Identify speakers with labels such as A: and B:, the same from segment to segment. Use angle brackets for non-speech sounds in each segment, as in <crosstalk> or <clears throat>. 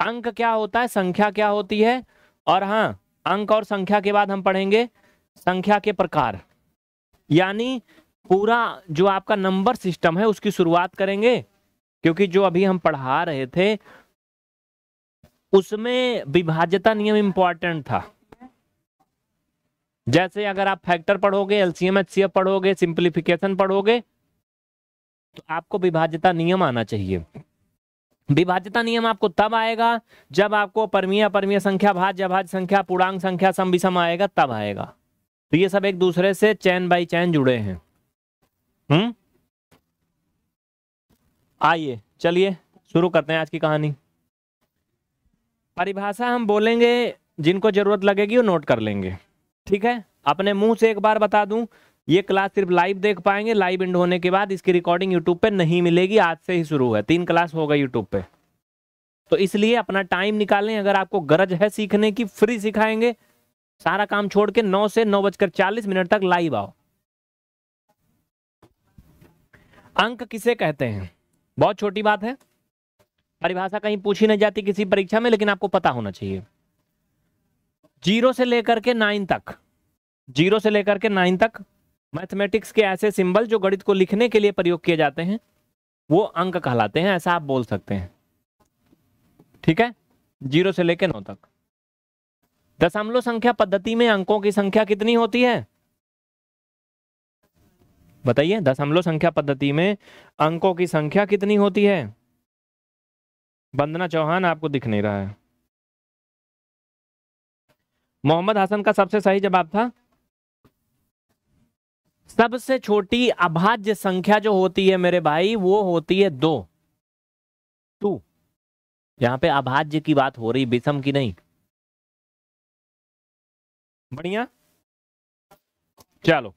A: अंक क्या होता है संख्या क्या होती है और हाँ अंक और संख्या के बाद हम पढ़ेंगे संख्या के प्रकार यानी पूरा जो आपका नंबर सिस्टम है उसकी शुरुआत करेंगे क्योंकि जो अभी हम पढ़ा रहे थे उसमें विभाज्यता नियम इंपॉर्टेंट था जैसे अगर आप फैक्टर पढ़ोगे एलसीएम एचसीएफ पढ़ोगे सिंप्लीफिकेशन पढ़ोगे तो आपको विभाज्यता नियम आना चाहिए विभाज्यता नियम आपको तब आएगा जब आपको परमीय अपरमीय संख्या भाज्य भाज्य संख्या पूर्णांग संख्या सम विषम आएगा तब आएगा तो ये सब एक दूसरे से चैन बाई चैन जुड़े हैं हम्म आइए चलिए शुरू करते हैं आज की कहानी परिभाषा हम बोलेंगे जिनको जरूरत लगेगी वो नोट कर लेंगे ठीक है अपने मुंह से एक बार बता दूं ये क्लास सिर्फ लाइव देख पाएंगे लाइव एंड होने के बाद इसकी रिकॉर्डिंग यूट्यूब पे नहीं मिलेगी आज से ही शुरू है तीन क्लास होगा यूट्यूब पे तो इसलिए अपना टाइम निकालें अगर आपको गरज है सीखने की फ्री सिखाएंगे सारा काम छोड़ के नौ से नौ बजकर चालीस मिनट तक लाइव आओ अंक किसे कहते हैं बहुत छोटी बात है परिभाषा कहीं पूछी नहीं जाती किसी परीक्षा में लेकिन आपको पता होना चाहिए जीरो से लेकर के नाइन तक जीरो से लेकर के नाइन तक मैथमेटिक्स के ऐसे सिंबल जो गणित को लिखने के लिए प्रयोग किए जाते हैं वो अंक कहलाते हैं ऐसा आप बोल सकते हैं ठीक है जीरो से लेकर नौ तक दशमलव संख्या पद्धति में अंकों की संख्या कितनी होती है बताइए दशमलव संख्या पद्धति में अंकों की संख्या कितनी होती है वंदना चौहान आपको दिख नहीं रहा है मोहम्मद हसन का सबसे सही जवाब था सबसे छोटी अभाज्य संख्या जो होती है मेरे भाई वो होती है दो टू यहाँ पे अभाज्य की बात हो रही विषम की नहीं
B: बढ़िया चलो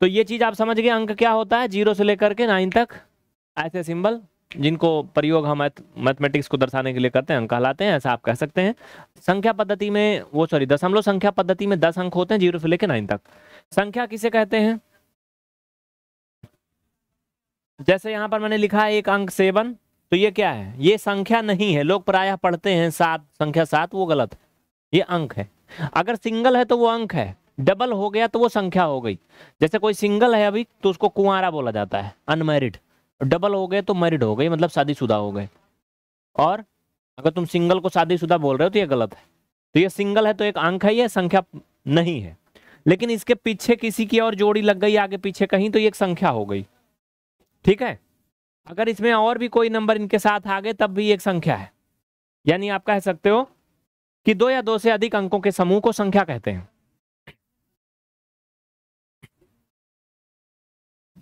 A: तो ये चीज आप समझ गए अंक क्या होता है जीरो से लेकर के नाइन तक ऐसे सिंबल जिनको प्रयोग हम मैथमेटिक्स को दर्शाने के लिए करते हैं अंक कहलाते हैं ऐसा आप कह सकते हैं संख्या पद्धति में वो सॉरी दशमलव संख्या पद्धति में दस अंक होते हैं जीरो से लेकर नाइन तक संख्या किसे कहते हैं जैसे यहाँ पर मैंने लिखा है एक अंक सेवन तो ये क्या है ये संख्या नहीं है लोग प्रायः पढ़ते हैं सात संख्या सात वो गलत है ये अंक है अगर सिंगल है तो वो अंक है डबल हो गया तो वो संख्या हो गई जैसे कोई सिंगल है अभी तो उसको कुआरा बोला जाता है अनमेरिड डबल हो गए तो मैरिड हो गई मतलब शादीशुदा हो गए और अगर तुम सिंगल को शादीशुदा बोल रहे हो तो ये गलत है तो ये सिंगल है तो एक अंक है यह संख्या नहीं है लेकिन इसके पीछे किसी की और जोड़ी लग गई आगे पीछे कहीं तो ये एक संख्या हो गई ठीक है अगर इसमें और भी कोई नंबर इनके साथ आ गए तब भी एक संख्या है यानी आप कह सकते हो कि दो या दो से अधिक अंकों के समूह को संख्या कहते हैं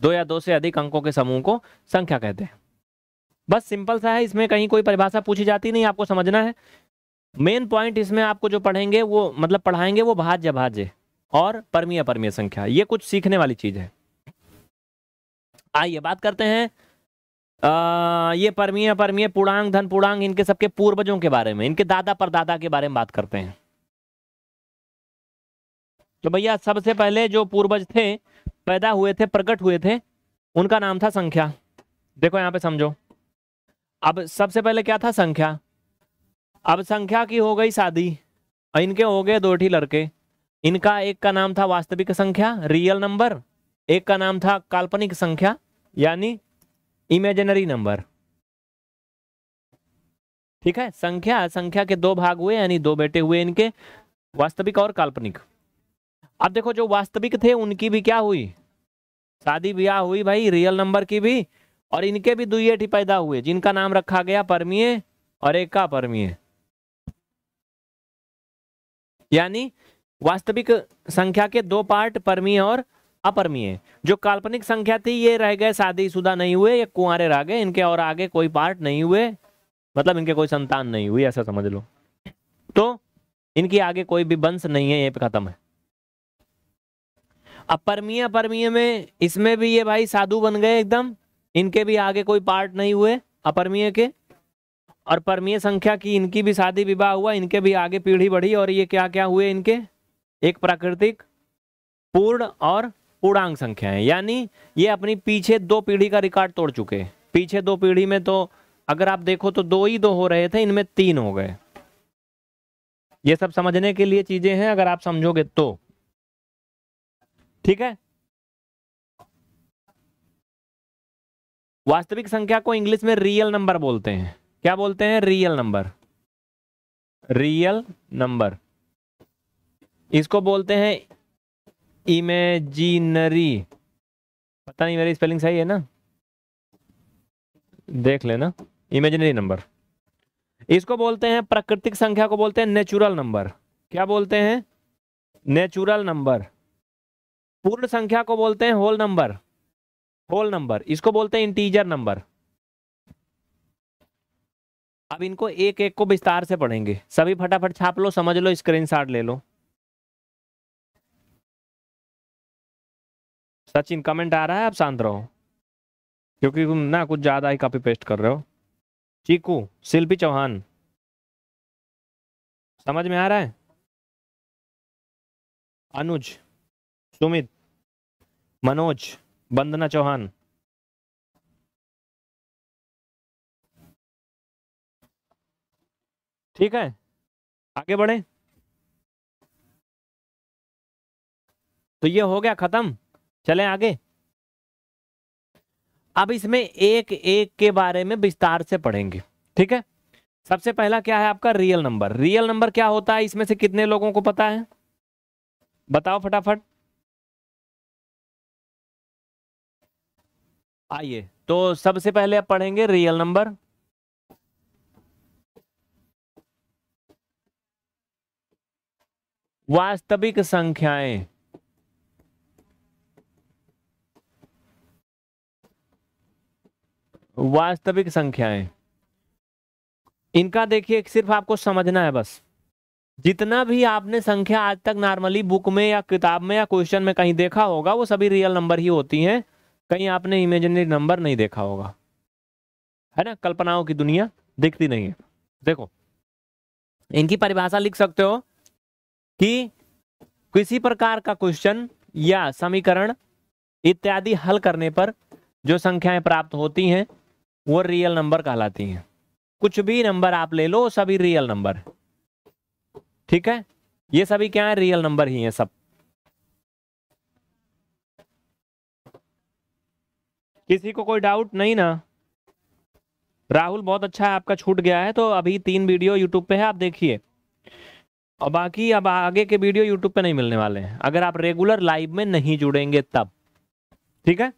A: दो या दो से अधिक अंकों के समूह को संख्या कहते हैं बस सिंपल सा है इसमें कहीं कोई परिभाषा पूछी जाती नहीं आपको समझना है मेन पॉइंट इसमें आपको जो पढ़ेंगे वो मतलब पढ़ाएंगे वो भाज्य भाज्य और परमीय परमीय संख्या ये कुछ सीखने वाली चीज है आइए बात करते हैं आ, ये परमीय परमीय पूर्णांग धन पूर्णांग इनके सबके पूर्वजों के बारे में इनके दादा परदादा के बारे में बात करते हैं तो भैया सबसे पहले जो पूर्वज थे पैदा हुए थे प्रकट हुए थे उनका नाम था संख्या देखो यहाँ पे समझो अब सबसे पहले क्या था संख्या अब संख्या की हो गई शादी इनके हो गए दो ठी लड़के इनका एक का नाम था वास्तविक संख्या रियल नंबर एक का नाम था काल्पनिक संख्या यानी इमेजिनरी नंबर ठीक है संख्या संख्या के दो भाग हुए यानी दो बेटे हुए इनके वास्तविक और काल्पनिक अब देखो जो वास्तविक थे उनकी भी क्या हुई शादी ब्याह हुई भाई रियल नंबर की भी और इनके भी दुएट पैदा हुए जिनका नाम रखा गया परमीय और एक का परमीय यानी वास्तविक संख्या के दो पार्ट परमीय और अपरमीय जो काल्पनिक संख्या थी ये रह गए शादी शुदा नहीं हुए ये कुआरे रह गए इनके और आगे कोई पार्ट नहीं हुए मतलब इनके कोई संतान नहीं हुई ऐसा समझ लो तो इनकी आगे कोई भी वंश नहीं है ये खत्म है अब अपरमीय में इसमें भी ये भाई साधु बन गए एकदम इनके भी आगे कोई पार्ट नहीं हुए अपरमीय के और परमीय संख्या की इनकी भी शादी विवाह हुआ इनके भी आगे पीढ़ी बढ़ी और ये क्या क्या हुए इनके एक प्राकृतिक पूर्ण और पूर्णांग संख्या है यानी ये अपनी पीछे दो पीढ़ी का रिकॉर्ड तोड़ चुके पीछे दो पीढ़ी में तो अगर आप देखो तो दो ही दो हो रहे थे इनमें तीन हो गए ये सब समझने के लिए चीज़ें हैं अगर आप समझोगे तो ठीक है वास्तविक संख्या को इंग्लिश में रियल नंबर बोलते हैं क्या बोलते हैं रियल नंबर रियल नंबर इसको बोलते हैं इमेजिनरी पता नहीं मेरी स्पेलिंग सही है ना देख लेना इमेजिनरी नंबर इसको बोलते हैं प्राकृतिक संख्या को बोलते हैं नेचुरल नंबर क्या बोलते हैं नेचुरल नंबर पूर्ण संख्या को बोलते हैं होल नंबर होल नंबर इसको बोलते हैं इंटीजर नंबर अब इनको एक एक को विस्तार से पढ़ेंगे सभी फटाफट छाप लो समझ लो स्क्रीनशॉट ले लो सचिन कमेंट आ रहा है आप शांत रहो क्योंकि तुम ना कुछ ज़्यादा
B: ही कॉपी पेस्ट कर रहे हो चीकू शिल्पी चौहान समझ में आ रहा है अनुज सुमित मनोज वंदना चौहान ठीक है आगे बढ़े तो ये हो गया
A: खत्म चलें आगे अब इसमें एक एक के बारे में विस्तार से पढ़ेंगे ठीक है सबसे पहला क्या है आपका रियल नंबर रियल नंबर क्या होता है इसमें से कितने लोगों को पता है बताओ फटाफट
B: आइए तो सबसे पहले आप
A: पढ़ेंगे रियल नंबर वास्तविक संख्याएं वास्तविक संख्याएं इनका देखिए सिर्फ आपको समझना है बस जितना भी आपने संख्या आज तक नॉर्मली बुक में या किताब में या क्वेश्चन में कहीं देखा होगा वो सभी रियल नंबर ही होती हैं कहीं आपने इमेजिनरी नंबर नहीं देखा होगा है ना कल्पनाओं की दुनिया दिखती नहीं है देखो इनकी परिभाषा लिख सकते हो कि किसी प्रकार का क्वेश्चन या समीकरण इत्यादि हल करने पर जो संख्याएं प्राप्त होती हैं वो रियल नंबर कहलाती हैं कुछ भी नंबर आप ले लो सभी रियल नंबर ठीक है ये सभी क्या है रियल नंबर ही है सब किसी को कोई डाउट नहीं ना राहुल बहुत अच्छा है आपका छूट गया है तो अभी तीन वीडियो यूट्यूब पे है आप देखिए और बाकी अब आगे के वीडियो यूट्यूब पे नहीं मिलने वाले हैं अगर आप रेगुलर लाइव में नहीं जुड़ेंगे तब ठीक है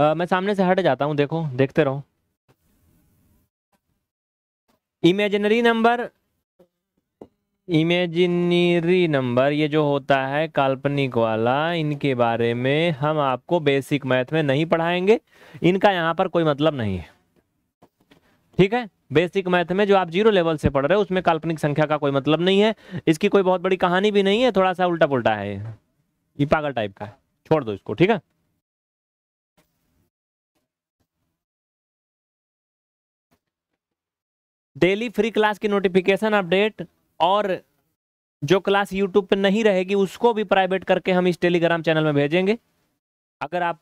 A: आ, मैं सामने से हट जाता हूं देखो देखते रहो इमेजिनरी नंबर इमेजिनरी नंबर ये जो होता है काल्पनिक वाला इनके बारे में हम आपको बेसिक मैथ में नहीं पढ़ाएंगे इनका यहाँ पर कोई मतलब नहीं है ठीक है बेसिक मैथ में जो आप जीरो लेवल से पढ़ रहे हो उसमें काल्पनिक संख्या का कोई मतलब नहीं है इसकी कोई बहुत बड़ी कहानी भी नहीं है थोड़ा सा उल्टा पुलटा है ये पागल टाइप का है छोड़ दो इसको ठीक है डेली फ्री क्लास की नोटिफिकेशन अपडेट और जो क्लास यूट्यूब पे नहीं रहेगी उसको भी प्राइवेट करके हम इस टेलीग्राम चैनल में भेजेंगे अगर आप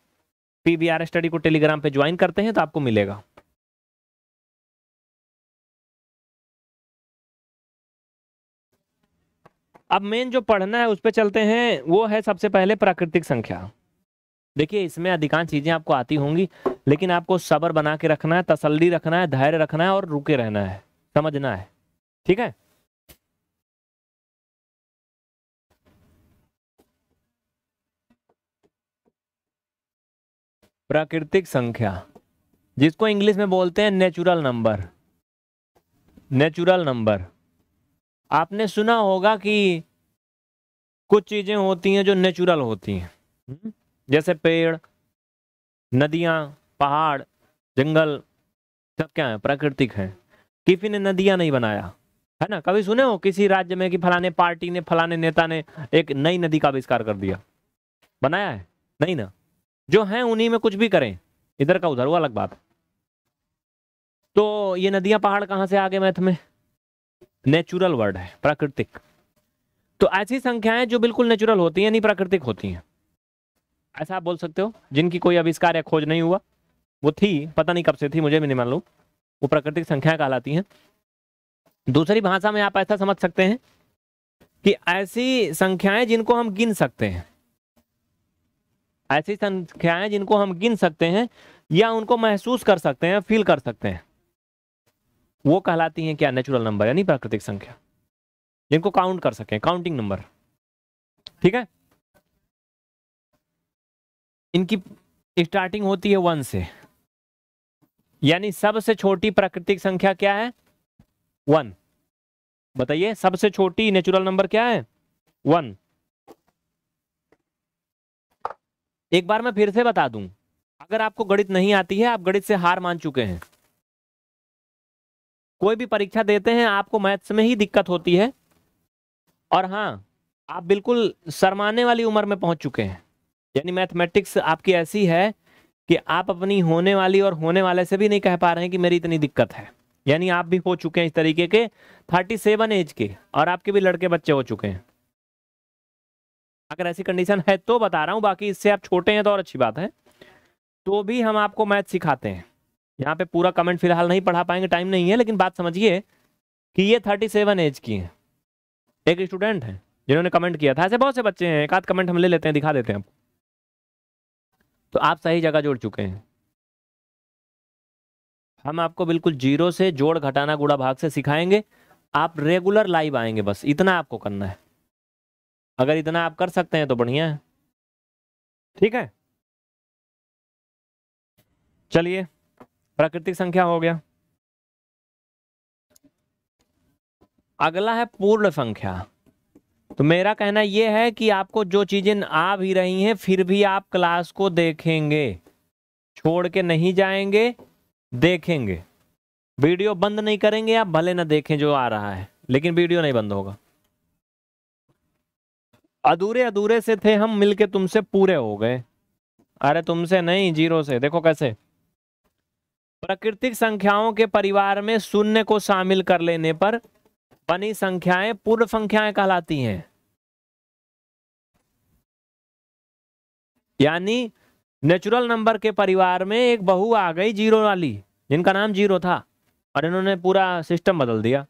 A: पी बी आर स्टडी को टेलीग्राम पे ज्वाइन करते हैं तो आपको मिलेगा अब मेन जो पढ़ना है उस पर चलते हैं वो है सबसे पहले प्राकृतिक संख्या देखिए इसमें अधिकांश चीज़ें आपको आती होंगी लेकिन आपको सबर बना के रखना है तसल्ली रखना है धैर्य रखना है और रुके रहना है समझना है ठीक है प्राकृतिक संख्या जिसको इंग्लिश में बोलते हैं नेचुरल नंबर नेचुरल नंबर आपने सुना होगा कि कुछ चीज़ें होती हैं जो नेचुरल होती हैं हम्म? जैसे पेड़ नदियां पहाड़ जंगल सब क्या है प्राकृतिक है किसी ने नदियां नहीं बनाया है ना कभी सुने हो किसी राज्य में कि फलाने पार्टी ने फलाने नेता ने एक नई नदी का आविष्कार कर दिया बनाया है नहीं ना जो हैं उन्हीं में कुछ भी करें इधर का उधर वो अलग बात तो ये नदियां पहाड़ कहां से आ गए मैथ में नेचुरल वर्ड है प्राकृतिक तो ऐसी संख्याएं जो बिल्कुल नेचुरल होती हैं नहीं प्राकृतिक होती हैं ऐसा आप बोल सकते हो जिनकी कोई आविष्कार या खोज नहीं हुआ वो थी पता नहीं कब से थी मुझे भी नहीं मालूम वो प्राकृतिक संख्याएं कहलाती हैं दूसरी भाषा में आप ऐसा समझ सकते हैं कि ऐसी संख्याएं जिनको हम गिन सकते हैं ऐसी संख्याएं जिनको हम गिन सकते हैं या उनको महसूस कर सकते हैं फील कर सकते हैं वो कहलाती हैं क्या नेचुरल नंबर यानी प्राकृतिक संख्या जिनको काउंट कर सकें काउंटिंग नंबर ठीक है इनकी स्टार्टिंग होती है वन से यानी सबसे छोटी प्राकृतिक संख्या क्या है वन बताइए सबसे छोटी नेचुरल नंबर क्या है वन एक बार मैं फिर से बता दूं अगर आपको गणित नहीं आती है आप गणित से हार मान चुके हैं कोई भी परीक्षा देते हैं आपको मैथ्स में ही दिक्कत होती है और हाँ आप बिल्कुल शरमाने वाली उम्र में पहुंच चुके हैं यानी मैथमेटिक्स आपकी ऐसी है कि आप अपनी होने वाली और होने वाले से भी नहीं कह पा रहे हैं कि मेरी इतनी दिक्कत है यानी आप भी हो चुके हैं इस तरीके के थर्टी सेवन एज के और आपके भी लड़के बच्चे हो चुके हैं अगर ऐसी कंडीशन है तो बता रहा हूँ बाकी इससे आप छोटे हैं तो और अच्छी बात है तो भी हम आपको मैथ सिखाते हैं यहाँ पे पूरा कमेंट फिलहाल नहीं पढ़ा पाएंगे टाइम नहीं है लेकिन बात समझिए कि ये थर्टी सेवन एज की हैं एक स्टूडेंट हैं जिन्होंने कमेंट किया था ऐसे बहुत से बच्चे हैं एक आध कमेंट हम ले लेते हैं दिखा देते हैं आपको तो आप सही जगह जोड़ चुके हैं हम आपको बिल्कुल जीरो से जोड़ घटाना गुड़ा भाग से सिखाएंगे आप रेगुलर लाइव आएंगे बस इतना आपको करना है अगर इतना आप कर सकते हैं तो बढ़िया है ठीक है चलिए प्राकृतिक संख्या हो गया अगला है पूर्ण संख्या तो मेरा कहना यह है कि आपको जो चीज़ें आ भी रही हैं फिर भी आप क्लास को देखेंगे छोड़ के नहीं जाएंगे देखेंगे वीडियो बंद नहीं करेंगे आप भले ना देखें जो आ रहा है लेकिन वीडियो नहीं बंद होगा अधूरे अधूरे से थे हम मिलके तुमसे पूरे हो गए अरे तुमसे नहीं जीरो से देखो कैसे प्राकृतिक संख्याओं के परिवार में शून्य को शामिल कर लेने पर बनी संख्याएं पूर्ण संख्याएं कहलाती हैं यानी नेचुरल नंबर के परिवार में एक बहू आ गई जीरो वाली जिनका नाम जीरो था और इन्होंने पूरा सिस्टम बदल दिया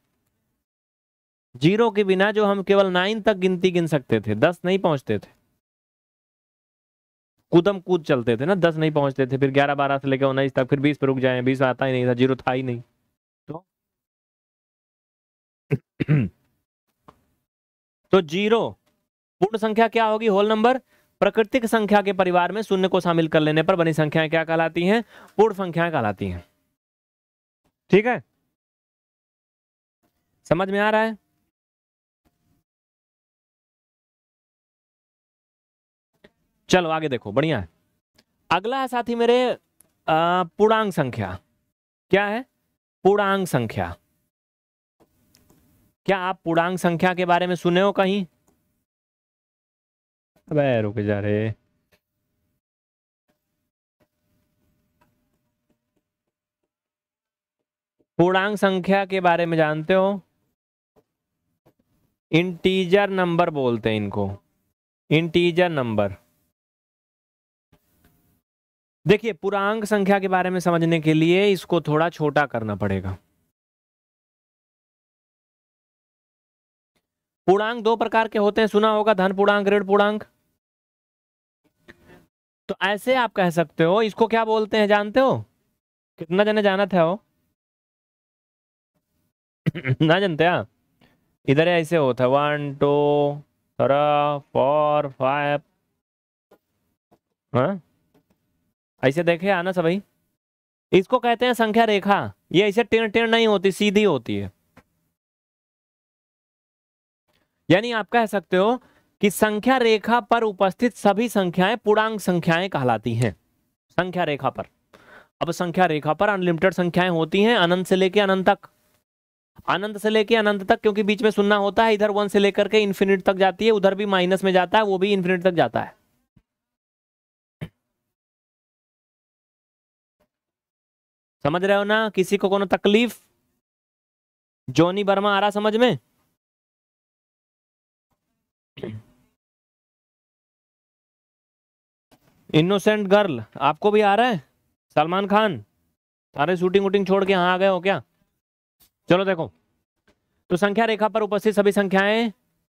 A: जीरो के बिना जो हम केवल नाइन तक गिनती गिन सकते थे दस नहीं पहुंचते थे कूदम कूद चलते थे ना दस नहीं पहुंचते थे फिर ग्यारह बारह से लेकर उन्नीस तक फिर बीस पर रुक जाए बीस आता ही नहीं था जीरो था ही नहीं
C: तो <clears throat>
A: तो जीरो पूर्ण संख्या क्या होगी होल नंबर प्रकृतिक संख्या के परिवार में शून्य को शामिल कर लेने पर बनी संख्याएं क्या कहलाती हैं पूर्ण संख्याएं कहलाती हैं
B: ठीक है समझ में आ रहा है
A: चलो आगे देखो बढ़िया है अगला है साथी मेरे पूर्णांग संख्या क्या है पूर्णांग संख्या क्या आप पूर्णांग संख्या के बारे में सुने हो कहीं अबे रुक जा रहे पूर्णांग संख्या के बारे में जानते हो इंटीजर नंबर बोलते हैं इनको इंटीजर नंबर देखिए पूर्णांक संख्या के बारे में समझने के लिए इसको थोड़ा छोटा करना पड़ेगा पूर्णांक दो प्रकार के होते हैं सुना होगा धन पूर्णांक ऋण पूर्णांक तो ऐसे आप कह सकते हो इसको क्या बोलते हैं जानते हो कितना जने जाना था वो <coughs> ना जानते हैं हाँ। इधर ऐसे होता है one two three four five हाँ ऐसे देखे आना सभी इसको कहते हैं संख्या रेखा ये ऐसे टेण टेण नहीं होती सीधी होती है यानी आप कह सकते हो कि संख्या रेखा पर उपस्थित सभी संख्याएं पूर्णांक संख्याएं कहलाती हैं संख्या रेखा पर अब संख्या रेखा पर अनलिमिटेड संख्याएं होती हैं अनंत से लेके अनंत तक अनंत से लेके अनंत तक क्योंकि बीच में सुनना होता है इधर वन से लेकर के इन्फिनिट तक जाती है उधर भी माइनस में जाता है वो भी इन्फिनिट तक जाता है
B: समझ रहे हो ना किसी को कोनो तकलीफ जोनी वर्मा आ रहा समझ में
A: इनोसेंट गर्ल आपको भी आ रहा है सलमान खान सारे शूटिंग वूटिंग छोड़ के यहाँ आ गए हो क्या चलो देखो तो संख्या रेखा पर उपस्थित सभी संख्याएं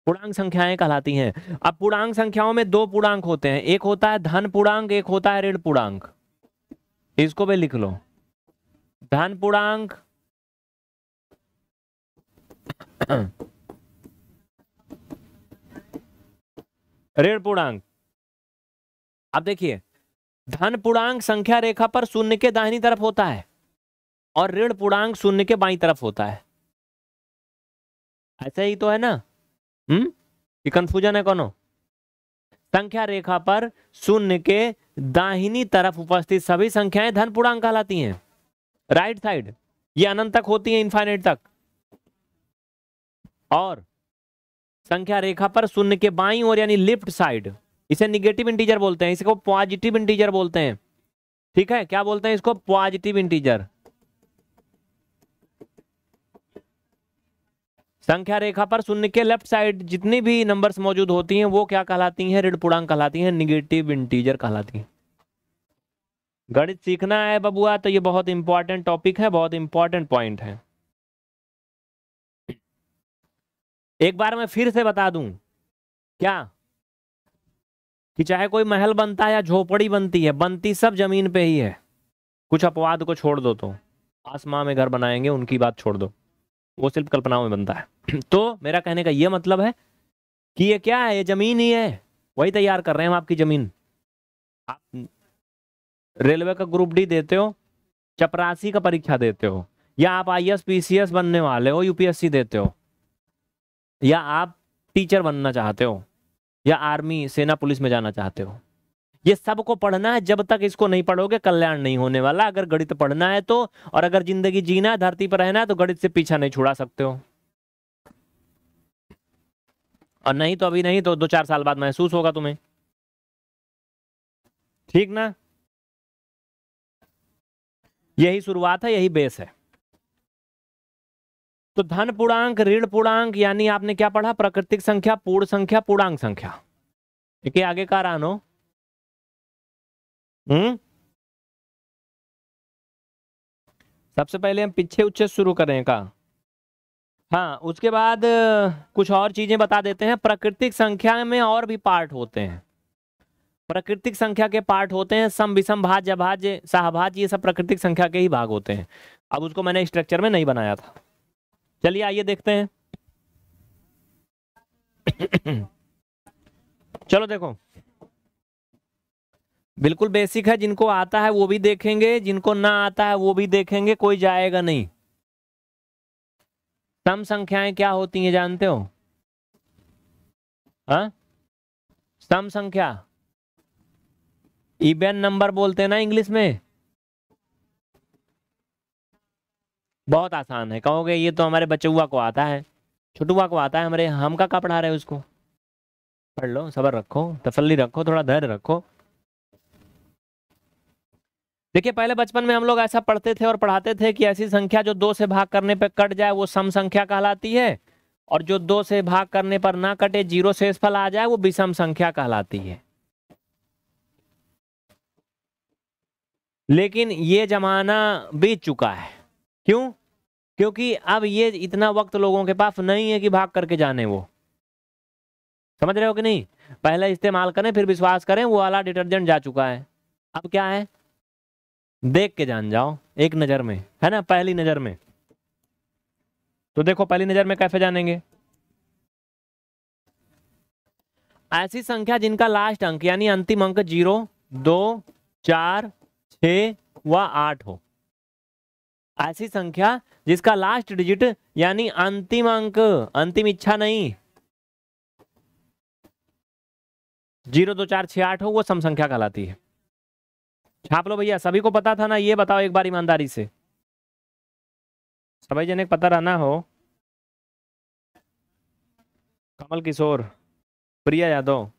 A: पूर्णांक संख्याएं कहलाती हैं अब पूर्णांक संख्याओं में दो पूर्णांक होते हैं एक होता है धन पूर्णांक एक होता है ऋण पूर्णांक इसको भी लिख लो पूर्णांक ऋण पूर्णांक आप देखिए धन पूर्णांक संख्या रेखा पर शून्य के दाहिनी तरफ होता है और ऋण पूर्णांक शून्य के बाई तरफ होता है ऐसा ही तो है ना हम्म ये कंफ्यूजन है कौनो संख्या रेखा पर शून्य के दाहिनी तरफ उपस्थित सभी संख्याएं धन पूर्णांक कहलाती हैं राइट साइड ये अनंत तक होती है इन्फाइनेट तक और संख्या रेखा पर शून्य के बाई और यानी लेफ्ट साइड इसे निगेटिव इंटीजर बोलते हैं इसको पॉजिटिव इंटीजर बोलते हैं ठीक है क्या बोलते हैं इसको पॉजिटिव इंटीजर संख्या रेखा पर शून्य के लेफ्ट साइड जितनी भी नंबर्स मौजूद होती हैं वो क्या कहलाती हैं ऋण पूर्णांक कहलाती हैं निगेटिव इंटीजर कहलाती हैं गणित सीखना है बबुआ तो ये बहुत इंपॉर्टेंट टॉपिक है बहुत इंपॉर्टेंट पॉइंट है एक बार मैं फिर से बता दूं क्या कि चाहे कोई महल बनता है या झोपड़ी बनती है बनती सब जमीन पे ही है कुछ अपवाद को छोड़ दो तो आसमां में घर बनाएंगे उनकी बात छोड़ दो वो सिर्फ कल्पनाओं में बनता है <clears throat> तो मेरा कहने का ये मतलब है कि ये क्या है ये जमीन ही है वही तैयार कर रहे हैं हम आपकी जमीन आप रेलवे का ग्रुप डी देते हो चपरासी का परीक्षा देते हो या आप आई एस बनने वाले हो यूपीएससी देते हो या आप टीचर बनना चाहते हो या आर्मी सेना पुलिस में जाना चाहते हो ये सबको पढ़ना है जब तक इसको नहीं पढ़ोगे कल्याण नहीं होने वाला अगर गणित पढ़ना है तो और अगर जिंदगी जीना है धरती पर रहना है तो गणित से पीछा नहीं छुड़ा सकते हो और नहीं तो अभी नहीं तो दो चार साल बाद महसूस होगा
B: तुम्हें ठीक ना
A: यही शुरुआत है यही बेस है तो धन पूर्णांक ऋण पूर्णांक यानी आपने क्या पढ़ा प्राकृतिक संख्या पूर्ण संख्या पूर्णांक संख्या ठीक है आगे का रानो हम्म सबसे पहले हम पीछे उच्छे शुरू करें का हाँ उसके बाद कुछ और चीजें बता देते हैं प्राकृतिक संख्या में और भी पार्ट होते हैं प्राकृतिक संख्या के पार्ट होते हैं सम विषम भाज्य भाज्य सहभाज ये सब प्राकृतिक संख्या के ही भाग होते हैं अब उसको मैंने स्ट्रक्चर में नहीं बनाया था चलिए आइए देखते हैं चलो देखो बिल्कुल बेसिक है जिनको आता है वो भी देखेंगे जिनको ना आता है वो भी देखेंगे कोई जाएगा नहीं सम संख्याएं क्या होती हैं जानते हो हाँ? सम संख्या इबेन नंबर बोलते हैं ना इंग्लिश में बहुत आसान है कहोगे ये तो हमारे बचुआ को आता है छोटुआ को आता है हमारे हम का का पढ़ा रहे उसको पढ़ लो सबर रखो तसल्ली रखो थोड़ा धैर्य रखो देखिए पहले बचपन में हम लोग ऐसा पढ़ते थे और पढ़ाते थे कि ऐसी संख्या जो दो से भाग करने पर कट जाए वो सम संख्या कहलाती है और जो दो से भाग करने पर ना कटे जीरो से आ जाए वो विषम संख्या कहलाती है लेकिन ये ज़माना बीत चुका है क्यों क्योंकि अब ये इतना वक्त लोगों के पास नहीं है कि भाग करके जाने वो समझ रहे हो कि नहीं पहले इस्तेमाल करें फिर विश्वास करें वो वाला डिटर्जेंट जा चुका है अब क्या है देख के जान जाओ एक नज़र में है ना पहली नज़र में तो देखो पहली नज़र में कैसे जानेंगे ऐसी संख्या जिनका लास्ट अंक यानी अंतिम अंक जीरो दो चार छ व आठ हो ऐसी संख्या जिसका लास्ट डिजिट यानी अंतिम अंक अंतिम इच्छा नहीं जीरो दो चार छ आठ हो वो सम संख्या कहलाती है छाप लो भैया सभी को पता था ना ये बताओ एक बार ईमानदारी से सभी जने पता रहना हो
B: कमल किशोर प्रिया यादव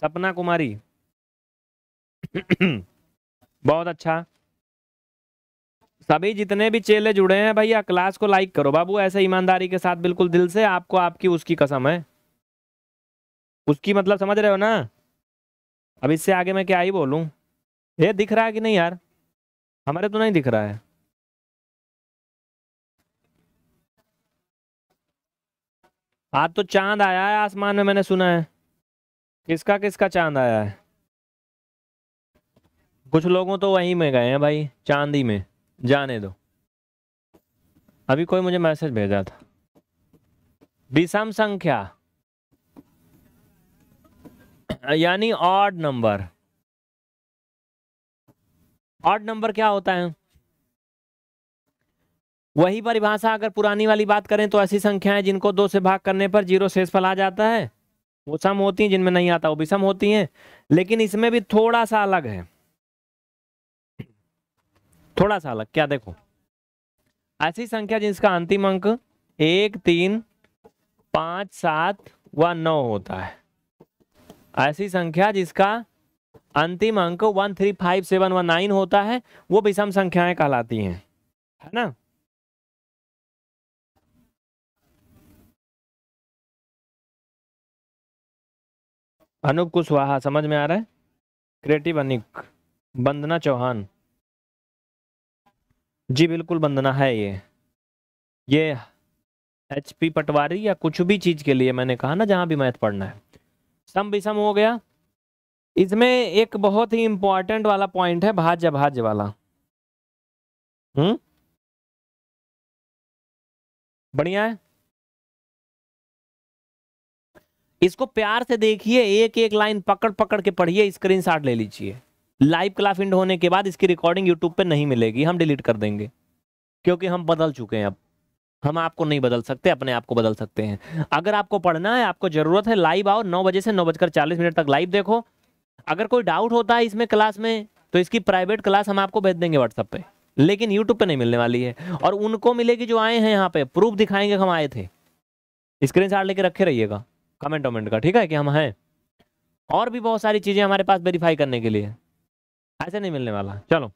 A: सपना कुमारी <clears throat> बहुत अच्छा सभी जितने भी चेले जुड़े हैं भैया क्लास को लाइक करो बाबू ऐसे ईमानदारी के साथ बिल्कुल दिल से आपको आपकी उसकी कसम है उसकी मतलब समझ रहे हो ना अब इससे आगे मैं क्या ही बोलूं ये दिख रहा है कि नहीं यार हमारे
B: तो नहीं दिख रहा है
A: आज तो चांद आया है आसमान में मैंने सुना है किसका किसका चांद आया है कुछ लोगों तो वहीं में गए हैं भाई चांदी में जाने दो अभी कोई मुझे मैसेज भेजा था विषम संख्या यानी ऑड नंबर ऑड नंबर क्या होता है वही परिभाषा अगर पुरानी वाली बात करें तो ऐसी संख्याएं जिनको दो से भाग करने पर जीरो शेष फल आ जाता है वो सम होती हैं जिनमें नहीं आता वो विषम होती हैं लेकिन इसमें भी थोड़ा सा अलग है थोड़ा सा अलग क्या देखो ऐसी संख्या जिसका अंतिम अंक एक तीन पांच सात व नौ होता है ऐसी संख्या जिसका अंतिम अंक वन थ्री फाइव सेवन व नाइन होता है वो विषम संख्याएं कहलाती हैं
B: है ना अनुप कुशवाहा
A: समझ में आ रहा है क्रिएटिव अनिक बंदना चौहान जी बिल्कुल बंदना है ये ये एच पी पटवारी या कुछ भी चीज़ के लिए मैंने कहा ना जहां भी मैथ पढ़ना है सम विषम हो गया इसमें एक बहुत ही इंपॉर्टेंट वाला पॉइंट है भाज्य भाज्य वाला
B: हम्म बढ़िया है
A: इसको प्यार से देखिए एक एक लाइन पकड़ पकड़ के पढ़िए स्क्रीनशॉट ले लीजिए लाइव क्लास इंड होने के बाद इसकी रिकॉर्डिंग यूट्यूब पे नहीं मिलेगी हम डिलीट कर देंगे क्योंकि हम बदल चुके हैं अब हम आपको नहीं बदल सकते अपने आप को बदल सकते हैं अगर आपको पढ़ना है आपको ज़रूरत है लाइव आओ नौ बजे से नौ बजकर चालीस मिनट तक लाइव देखो अगर कोई डाउट होता है इसमें क्लास में तो इसकी प्राइवेट क्लास हम आपको भेज देंगे व्हाट्सअप पे लेकिन यूट्यूब पे नहीं मिलने वाली है और उनको मिलेगी जो आए हैं यहाँ पे प्रूफ दिखाएंगे हम आए थे स्क्रीन शॉट लेके रखे रहिएगा कमेंट वमेंट का ठीक है कि हम हैं और भी बहुत सारी चीज़ें हमारे पास वेरीफाई करने के लिए ऐसे नहीं मिलने वाला चलो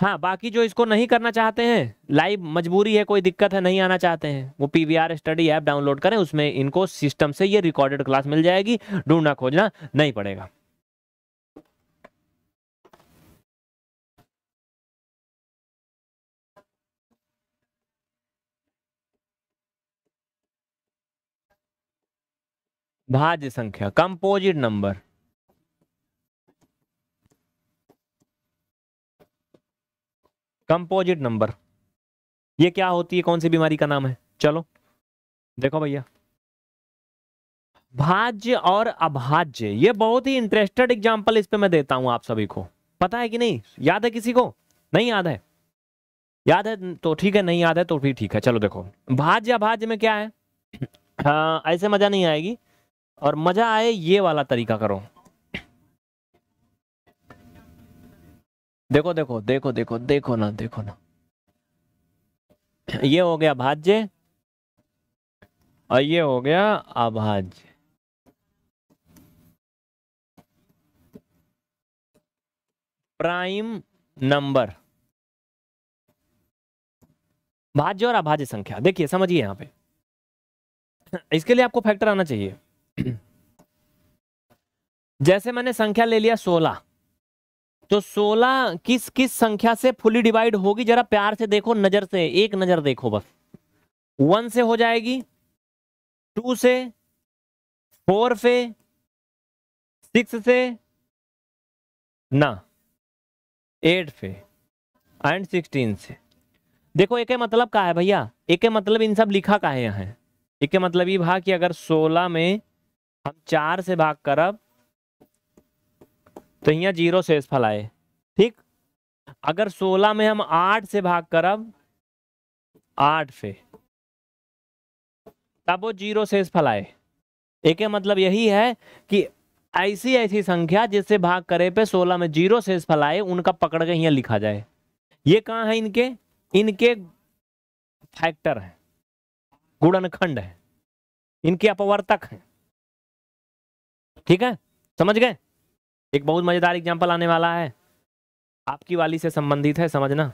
A: हाँ बाकी जो इसको नहीं करना चाहते हैं लाइव मजबूरी है कोई दिक्कत है नहीं आना चाहते हैं वो P V R study app download करें उसमें इनको सिस्टम से ये रिकॉर्डेड क्लास मिल जाएगी ढूंढना खोजना नहीं पड़ेगा भाज्य संख्या कंपोजिट नंबर कंपोजिट नंबर ये क्या होती है कौन सी बीमारी का नाम है चलो देखो भैया भाज्य और अभाज्य ये बहुत ही इंटरेस्टेड एग्जाम्पल इस पे मैं देता हूं आप सभी को पता है कि नहीं याद है किसी को नहीं याद है याद है तो ठीक है नहीं याद है तो भी ठीक है चलो देखो भाज्य अभाज्य में क्या है आ, <clears throat> हाँ, ऐसे मजा नहीं आएगी और मजा आए ये वाला तरीका करो देखो देखो देखो देखो देखो ना देखो ना ये हो गया भाज्य और ये हो गया अभाज्य प्राइम नंबर भाज्य और अभाज्य संख्या देखिए समझिए यहां पे इसके लिए आपको फैक्टर आना चाहिए <clears throat> जैसे मैंने संख्या ले लिया सोलह तो 16 किस किस संख्या से फुली डिवाइड होगी जरा प्यार से देखो नजर से एक नजर देखो बस वन से हो जाएगी टू से
B: फोर से सिक्स से ना
A: एट से एंड सिक्सटीन से देखो एक मतलब का है भैया एक मतलब इन सब लिखा का है यहाँ एक मतलब ये भाग कि अगर सोलह में हम चार से भाग करब तो यहाँ जीरो शेषफल आए ठीक अगर सोलह में हम आठ से भाग करब आठ से तब वो जीरो शेषफल आए एक मतलब यही है कि ऐसी ऐसी संख्या जिससे भाग करे पे सोलह में जीरो शेष आए उनका पकड़ के यहाँ लिखा जाए ये कहाँ है इनके इनके फैक्टर हैं गुणनखंड है इनके अपवर्तक हैं ठीक है समझ गए एक बहुत मज़ेदार एग्जाम्पल आने वाला है आपकी वाली से संबंधित है समझना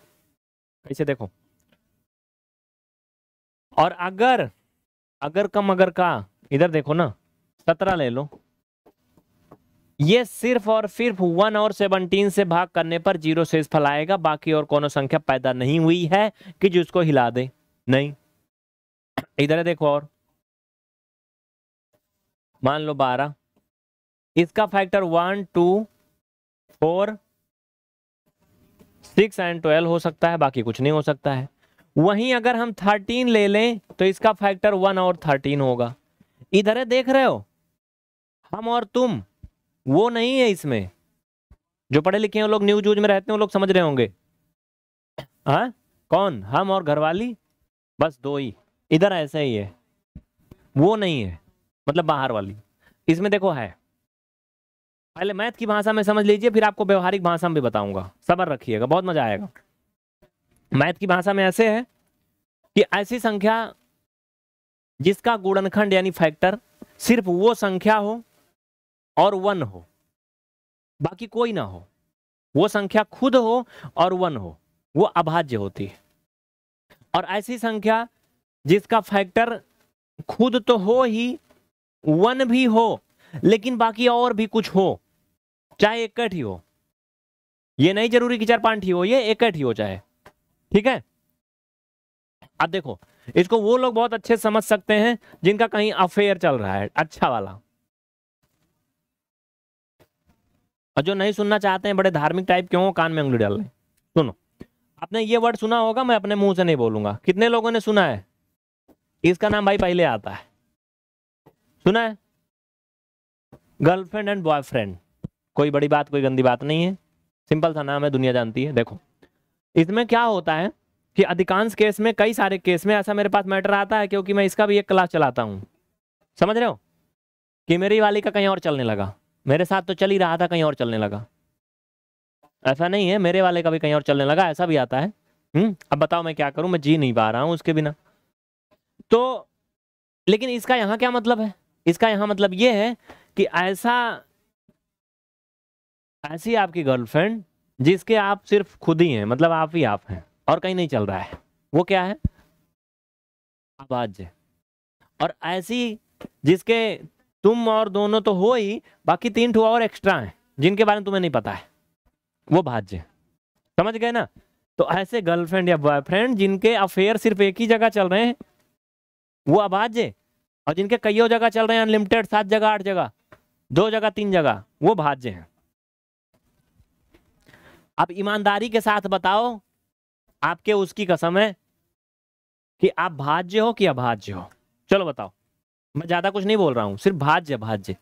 A: कैसे देखो और अगर अगर कम अगर का इधर देखो ना सत्रह ले लो ये सिर्फ और सिर्फ वन और सेवनटीन से भाग करने पर जीरो से आएगा बाकी और कोनो संख्या पैदा नहीं हुई है कि जिसको हिला दे नहीं इधर देखो और मान लो बारह इसका factor one two four six and twelve हो सकता है बाकी कुछ नहीं हो सकता है वहीं अगर हम थर्टीन ले लें तो इसका फैक्टर वन और थर्टीन होगा इधर है देख रहे हो हम और तुम वो नहीं है इसमें जो पढ़े लिखे हैं लोग न्यूज व्यूज में रहते हैं वो लोग समझ रहे होंगे हाँ कौन हम और घरवाली बस दो ही इधर ऐसा ही है वो नहीं है मतलब बाहर वाली इसमें देखो है पहले मैथ की भाषा में समझ लीजिए फिर आपको व्यवहारिक भाषा में भी बताऊंगा सबर रखिएगा बहुत मजा आएगा मैथ की भाषा में ऐसे है कि ऐसी संख्या जिसका गुणनखंड यानी फैक्टर सिर्फ वो संख्या हो और वन हो बाकी कोई ना हो वो संख्या खुद हो और वन हो वो अभाज्य होती है और ऐसी संख्या जिसका फैक्टर खुद तो हो ही वन भी हो लेकिन बाकी और भी कुछ हो चाहे एक ही हो ये नहीं जरूरी कि चार पांच ही हो ये एक ही हो चाहे ठीक है अब देखो इसको वो लोग बहुत अच्छे समझ सकते हैं जिनका कहीं अफेयर चल रहा है अच्छा वाला और जो नहीं सुनना चाहते हैं बड़े धार्मिक टाइप क्यों कान में उंगली डाल रहे सुनो आपने ये वर्ड सुना होगा मैं अपने मुंह से नहीं बोलूंगा कितने लोगों ने सुना है इसका नाम भाई पहले आता है सुना है गर्लफ्रेंड एंड बॉयफ्रेंड कोई बड़ी बात कोई गंदी बात नहीं है सिंपल सा नाम है दुनिया जानती है देखो इसमें क्या होता है कि अधिकांश केस में कई सारे केस में ऐसा मेरे पास मैटर आता है क्योंकि मैं इसका भी एक क्लास चलाता हूँ समझ रहे हो कि मेरी वाली का कहीं और चलने लगा मेरे साथ तो चल ही रहा था कहीं और चलने लगा ऐसा नहीं है मेरे वाले का भी कहीं और चलने लगा ऐसा भी आता है हम्म अब बताओ मैं क्या करूं मैं जी नहीं पा रहा हूं उसके बिना तो लेकिन इसका यहां क्या मतलब है इसका यहां मतलब यह है कि ऐसा ऐसी आपकी गर्लफ्रेंड जिसके आप सिर्फ खुद ही हैं मतलब आप ही आप हैं और कहीं नहीं चल रहा है वो क्या है आवाज और ऐसी जिसके तुम और दोनों तो हो ही बाकी तीन ठुआ और एक्स्ट्रा हैं जिनके बारे में तुम्हें नहीं पता है वो भाज्य समझ गए ना तो ऐसे गर्लफ्रेंड या बॉयफ्रेंड जिनके अफेयर सिर्फ एक ही जगह चल रहे हैं वो अभाज्य और जिनके कईयों जगह चल रहे हैं अनलिमिटेड सात जगह आठ जगह दो जगह तीन जगह वो भाज्य हैं आप ईमानदारी के साथ बताओ आपके उसकी कसम है कि आप भाज्य हो कि अभाज्य हो चलो बताओ मैं ज्यादा कुछ नहीं बोल रहा हूं सिर्फ भाज्य भाज्य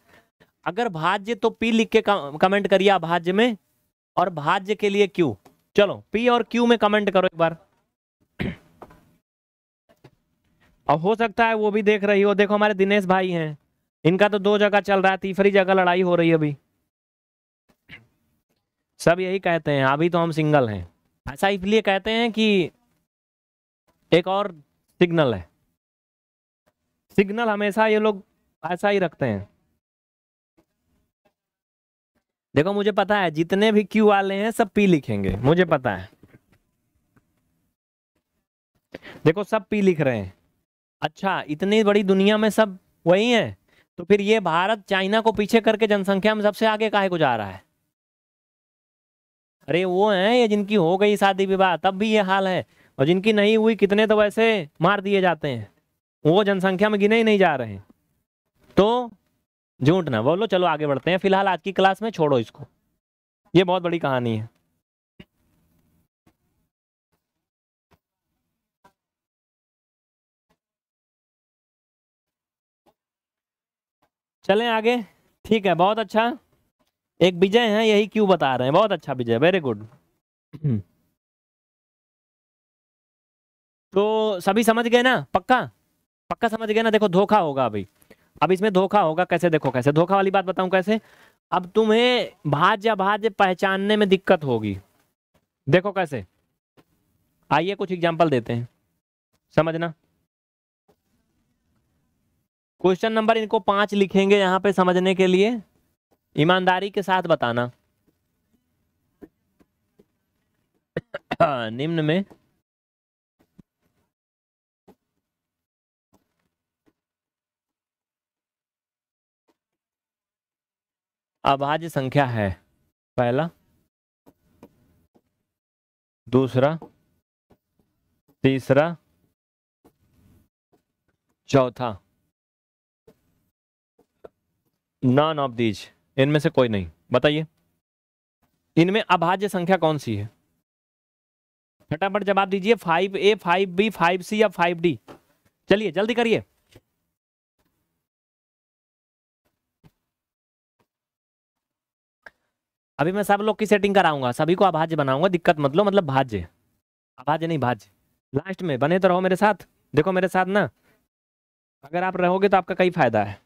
A: अगर भाज्य तो पी लिख के कमेंट करिए अभाज्य में और भाज्य के लिए क्यू चलो पी और क्यू में कमेंट करो एक बार और <clears throat> हो सकता है वो भी देख रही हो देखो हमारे दिनेश भाई हैं इनका तो दो जगह चल रहा है तीसरी जगह लड़ाई हो रही है अभी सब यही कहते हैं अभी तो हम सिंगल हैं ऐसा इसलिए कहते हैं कि एक और सिग्नल है सिग्नल हमेशा ये लोग ऐसा ही रखते हैं देखो मुझे पता है जितने भी क्यू वाले हैं सब पी लिखेंगे मुझे पता है देखो सब पी लिख रहे हैं अच्छा इतनी बड़ी दुनिया में सब वही हैं तो फिर ये भारत चाइना को पीछे करके जनसंख्या में सबसे आगे काहे को जा रहा है अरे वो हैं ये जिनकी हो गई शादी विवाह तब भी ये हाल है और जिनकी नहीं हुई कितने तो वैसे मार दिए जाते हैं वो जनसंख्या में गिने ही नहीं जा रहे हैं तो झूठ ना बोलो चलो आगे बढ़ते हैं फिलहाल आज की क्लास में छोड़ो इसको ये बहुत बड़ी कहानी है चलें आगे ठीक है बहुत अच्छा एक विजय है यही क्यों बता रहे हैं बहुत अच्छा विजय वेरी गुड हम्म। तो सभी समझ गए ना पक्का पक्का समझ गए ना देखो धोखा होगा अभी अब इसमें धोखा होगा कैसे देखो कैसे धोखा वाली बात बताऊं कैसे अब तुम्हें भाज्य भाज्य पहचानने में दिक्कत होगी देखो कैसे आइए कुछ एग्जाम्पल देते हैं समझना क्वेश्चन नंबर इनको पांच लिखेंगे यहाँ पे समझने के लिए ईमानदारी के साथ बताना <coughs> निम्न में अभाज्य संख्या है पहला दूसरा तीसरा चौथा नॉन ऑफ दीज इनमें से कोई नहीं बताइए इनमें अभाज्य संख्या कौन सी है फटाफट जवाब दीजिए five A five B five C या फाइव डी चलिए जल्दी करिए अभी मैं सब लोग की सेटिंग कराऊंगा सभी को अभाज्य बनाऊंगा दिक्कत मत लो मतलब भाज्य अभाज्य नहीं भाज्य लास्ट में बने तो रहो मेरे साथ देखो मेरे साथ ना अगर आप रहोगे तो आपका कई फायदा है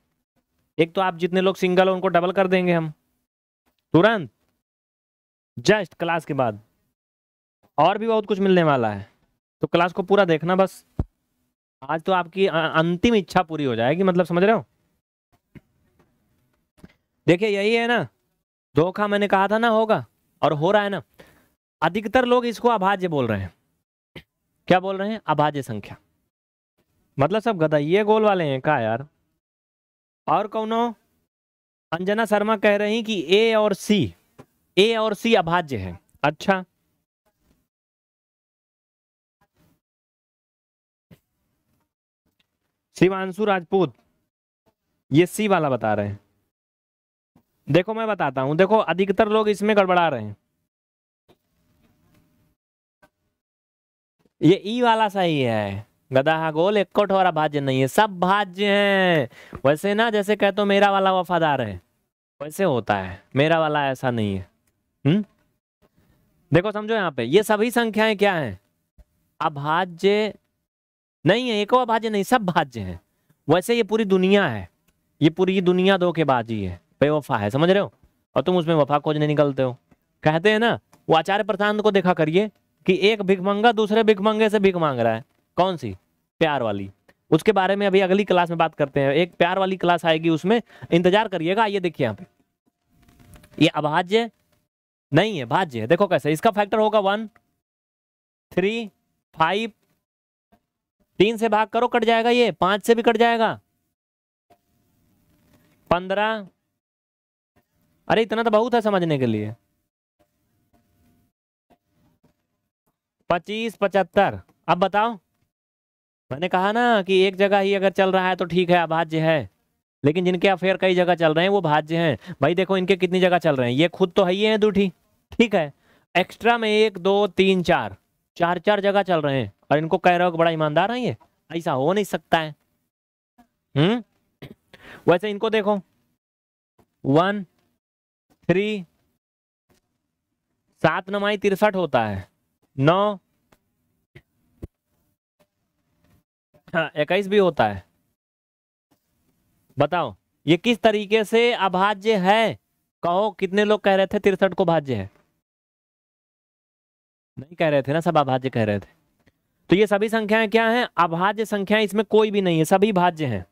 A: एक तो आप जितने लोग सिंगल हो उनको डबल कर देंगे हम तुरंत जस्ट क्लास के बाद और भी बहुत कुछ मिलने वाला है तो क्लास को पूरा देखना बस आज तो आपकी अंतिम इच्छा पूरी हो जाएगी मतलब समझ रहे हो देखिए यही है ना धोखा मैंने कहा था ना होगा और हो रहा है ना अधिकतर लोग इसको अभाज्य बोल रहे हैं क्या बोल रहे हैं अभाज्य संख्या मतलब सब ये गोल वाले हैं का यार और कौनो अंजना शर्मा कह रही कि ए और सी ए और सी अभाज्य
B: है अच्छा
A: शिवांशु राजपूत ये सी वाला बता रहे हैं देखो मैं बताता हूं देखो अधिकतर लोग इसमें गड़बड़ा रहे हैं ये ई वाला सही है गदा हाँ गोल एक ठोरा भाज्य नहीं है सब भाज्य हैं वैसे ना जैसे कहते तो मेरा वाला वफादार है वैसे होता है मेरा वाला ऐसा नहीं है हुँ? हम्म? देखो समझो यहाँ पे ये सभी संख्याएं क्या हैं अभाज्य नहीं है एक अभाज्य नहीं सब भाज्य हैं वैसे ये पूरी दुनिया है ये पूरी दुनिया दो के बाजी है बेवफा है समझ रहे हो और तुम उसमें वफा खोजने निकलते हो कहते हैं ना वो आचार्य प्रशांत को देखा करिए कि एक भिखमंगा दूसरे भिखमंगे से भिख मांग रहा है कौन सी प्यार वाली उसके बारे में अभी अगली क्लास में बात करते हैं एक प्यार वाली क्लास आएगी उसमें इंतजार करिएगा आइए देखिए यहाँ पे ये अभाज्य नहीं है भाज्य है देखो कैसे इसका फैक्टर होगा वन थ्री फाइव तीन से भाग करो कट जाएगा ये पांच से भी कट जाएगा पंद्रह अरे इतना तो बहुत है समझने के लिए पच्चीस पचहत्तर अब बताओ मैंने कहा ना कि एक जगह ही अगर चल रहा है तो ठीक है अभाज्य है लेकिन जिनके अफेयर कई जगह चल रहे हैं वो भाज्य हैं भाई देखो इनके कितनी जगह चल रहे हैं ये खुद तो है ही है दूठी ठीक है एक्स्ट्रा में एक दो तीन चार चार चार जगह चल रहे हैं और इनको कह रहे हो बड़ा ईमानदार है ये ऐसा हो नहीं सकता है हम्म वैसे इनको देखो वन थ्री सात नमाई तिरसठ होता है नौ हाँ इक्कीस भी होता है बताओ ये किस तरीके से अभाज्य है कहो कितने लोग कह रहे थे तिरसठ को भाज्य है नहीं कह रहे थे ना सब अभाज्य कह रहे थे तो ये सभी संख्याएं क्या हैं अभाज्य संख्याएं इसमें कोई भी नहीं है सभी भाज्य हैं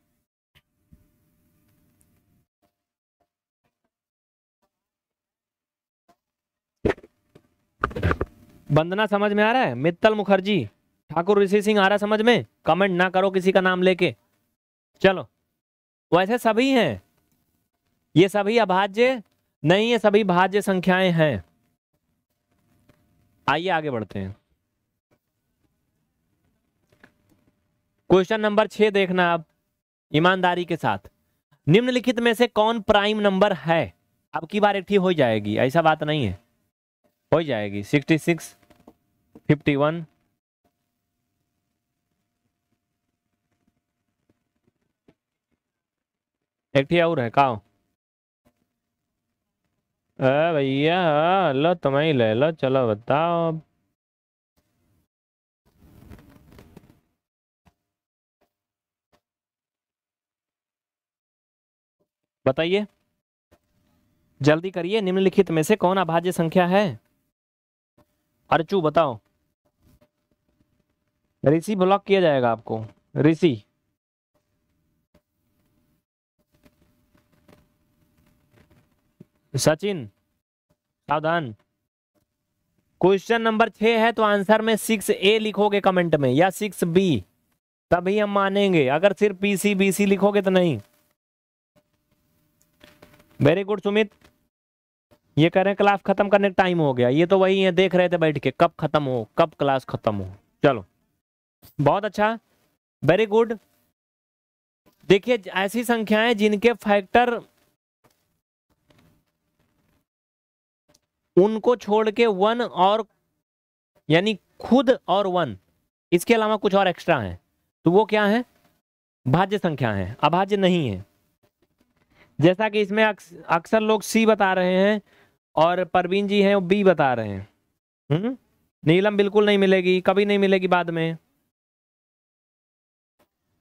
A: वंदना समझ में आ रहा है मित्तल मुखर्जी ठाकुर ऋषि सिंह आ रहा समझ में कमेंट ना करो किसी का नाम लेके चलो वैसे सभी हैं ये सभी अभाज्य नहीं ये सभी भाज्य संख्याएं हैं आइए आगे बढ़ते हैं क्वेश्चन नंबर छह देखना आप ईमानदारी के साथ निम्नलिखित में से कौन प्राइम नंबर है अब की बार एक हो जाएगी ऐसा बात नहीं है हो जाएगी सिक्सटी सिक्स फिफ्टी वन एकठी और है का भैया लो ही ले लो चलो बताओ बताइए जल्दी करिए निम्नलिखित में से कौन अभाज्य संख्या है अर्चू बताओ ऋषि ब्लॉक किया जाएगा आपको ऋषि सचिन सावधान क्वेश्चन नंबर छह है तो आंसर में सिक्स ए लिखोगे कमेंट में या सिक्स बी तभी हम मानेंगे अगर सिर्फ पी सी बी सी लिखोगे तो नहीं वेरी गुड सुमित ये कह रहे हैं क्लास खत्म करने का टाइम हो गया ये तो वही है देख रहे थे बैठ के कब खत्म हो कब क्लास खत्म हो चलो बहुत अच्छा वेरी गुड देखिए ऐसी संख्याएं जिनके फैक्टर उनको छोड़ के वन और यानी खुद और वन इसके अलावा कुछ और एक्स्ट्रा है तो वो क्या है भाज्य संख्या है अभाज्य नहीं है जैसा कि इसमें अक्सर लोग सी बता रहे हैं और परवीन जी हैं बी बता रहे हैं हम्म नीलम बिल्कुल नहीं मिलेगी कभी नहीं मिलेगी बाद में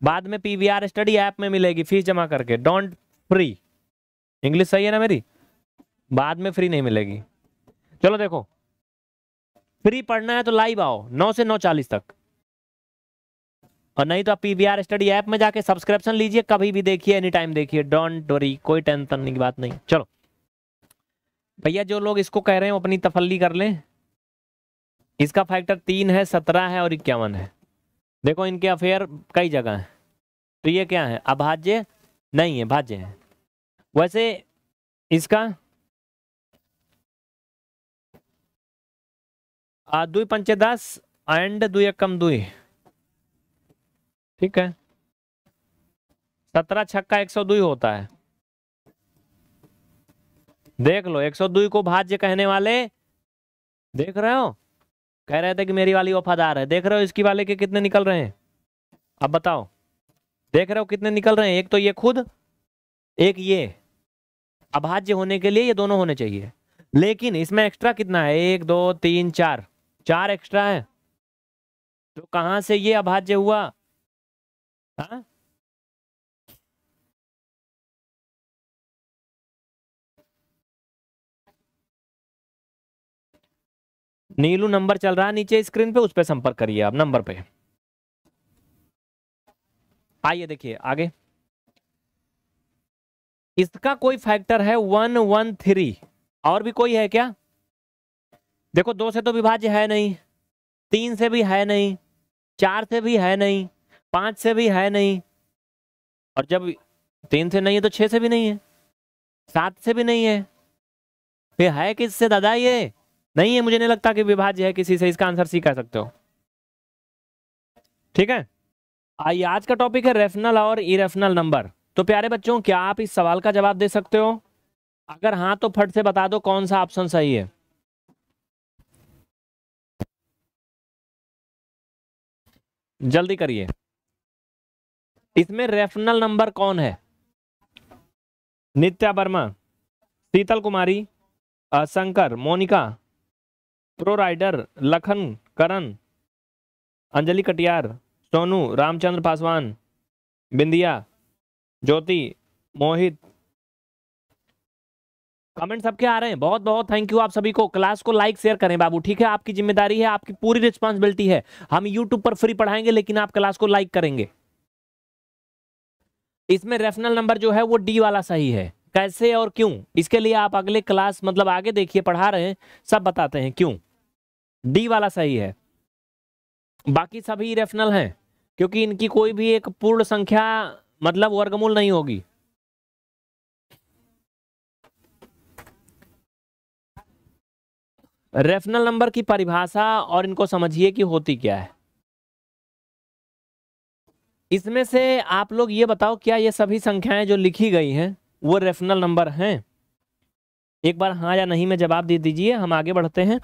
A: बाद में पीवीआर स्टडी ऐप में मिलेगी फीस जमा करके डोंट फ्री इंग्लिश सही है ना मेरी बाद में फ्री नहीं मिलेगी चलो देखो फ्री पढ़ना है तो लाइव आओ नौ से नौ चालीस तक और नहीं तो आप पीवीआर स्टडी ऐप में जाके सब्सक्रिप्शन लीजिए कभी भी देखिए एनी टाइम देखिए डोंट वरी कोई टेंशन की बात नहीं चलो भैया जो लोग इसको कह रहे हैं अपनी तफल्ली कर लें इसका फैक्टर तीन है सत्रह है और इक्यावन है देखो इनके अफेयर कई जगह हैं तो ये क्या है अभाज्य नहीं है भाज्य है वैसे इसका दुई पंचे दस एंड दुई एकम दुई ठीक है सत्रह छक्का एक सौ दुई होता है देख लो एक सौ दुई को भाज्य कहने वाले देख रहे हो कह रहे थे कि मेरी वाली वफादार है देख रहे हो इसकी वाले के कितने निकल रहे हैं अब बताओ देख रहे हो कितने निकल रहे हैं एक तो ये खुद एक ये अभाज्य होने के लिए ये दोनों होने चाहिए लेकिन इसमें एक्स्ट्रा कितना है एक दो तीन चार चार एक्स्ट्रा है तो कहां से ये अभाज्य हुआ हा? नीलू नंबर चल रहा है नीचे स्क्रीन पे उस पर संपर्क करिए आप नंबर पे आइए देखिए आगे इसका कोई फैक्टर है वन वन थ्री और भी कोई है क्या देखो दो से तो विभाज्य है नहीं तीन से भी है नहीं चार से भी है नहीं पाँच से भी है नहीं और जब तीन से नहीं है तो छह से भी नहीं है सात से भी नहीं है फिर है किससे दादा ये नहीं है मुझे नहीं लगता कि विभाज्य है किसी से इसका आंसर सी कह सकते हो ठीक है आइए आज का टॉपिक है रेफनल और इरेफनल नंबर तो प्यारे बच्चों क्या आप इस सवाल का जवाब दे सकते हो अगर हाँ तो फट से बता दो कौन सा ऑप्शन सही है जल्दी करिए इसमें रेफनल नंबर कौन है Nitya Verma Sheetal Kumari Shankar Monika pro rider Lakhan Karan Anjali Katiyar Sonu Ramchandra Paswan Bindiya Jyoti Mohit comment सबके आ रहे हैं बहुत बहुत थैंक यू आप सभी को क्लास को लाइक शेयर करें बाबू ठीक है आपकी जिम्मेदारी है आपकी पूरी रिस्पॉन्सिबिलिटी है हम यूट्यूब पर फ्री पढ़ाएंगे लेकिन आप क्लास को लाइक करेंगे इसमें रेफरल नंबर जो है वो डी वाला सही है कैसे और क्यों इसके लिए आप अगले क्लास मतलब आगे देखिए पढ़ा रहे हैं सब बताते हैं क्यों डी वाला सही है बाकी सभी रेफनल हैं क्योंकि इनकी कोई भी एक पूर्ण संख्या मतलब वर्गमूल नहीं होगी रेफनल नंबर की परिभाषा और इनको समझिए कि होती क्या है इसमें से आप लोग ये बताओ क्या ये सभी संख्याएं जो लिखी गई हैं वो रेफनल नंबर हैं एक बार हाँ या नहीं में जवाब दे दीजिए हम आगे बढ़ते हैं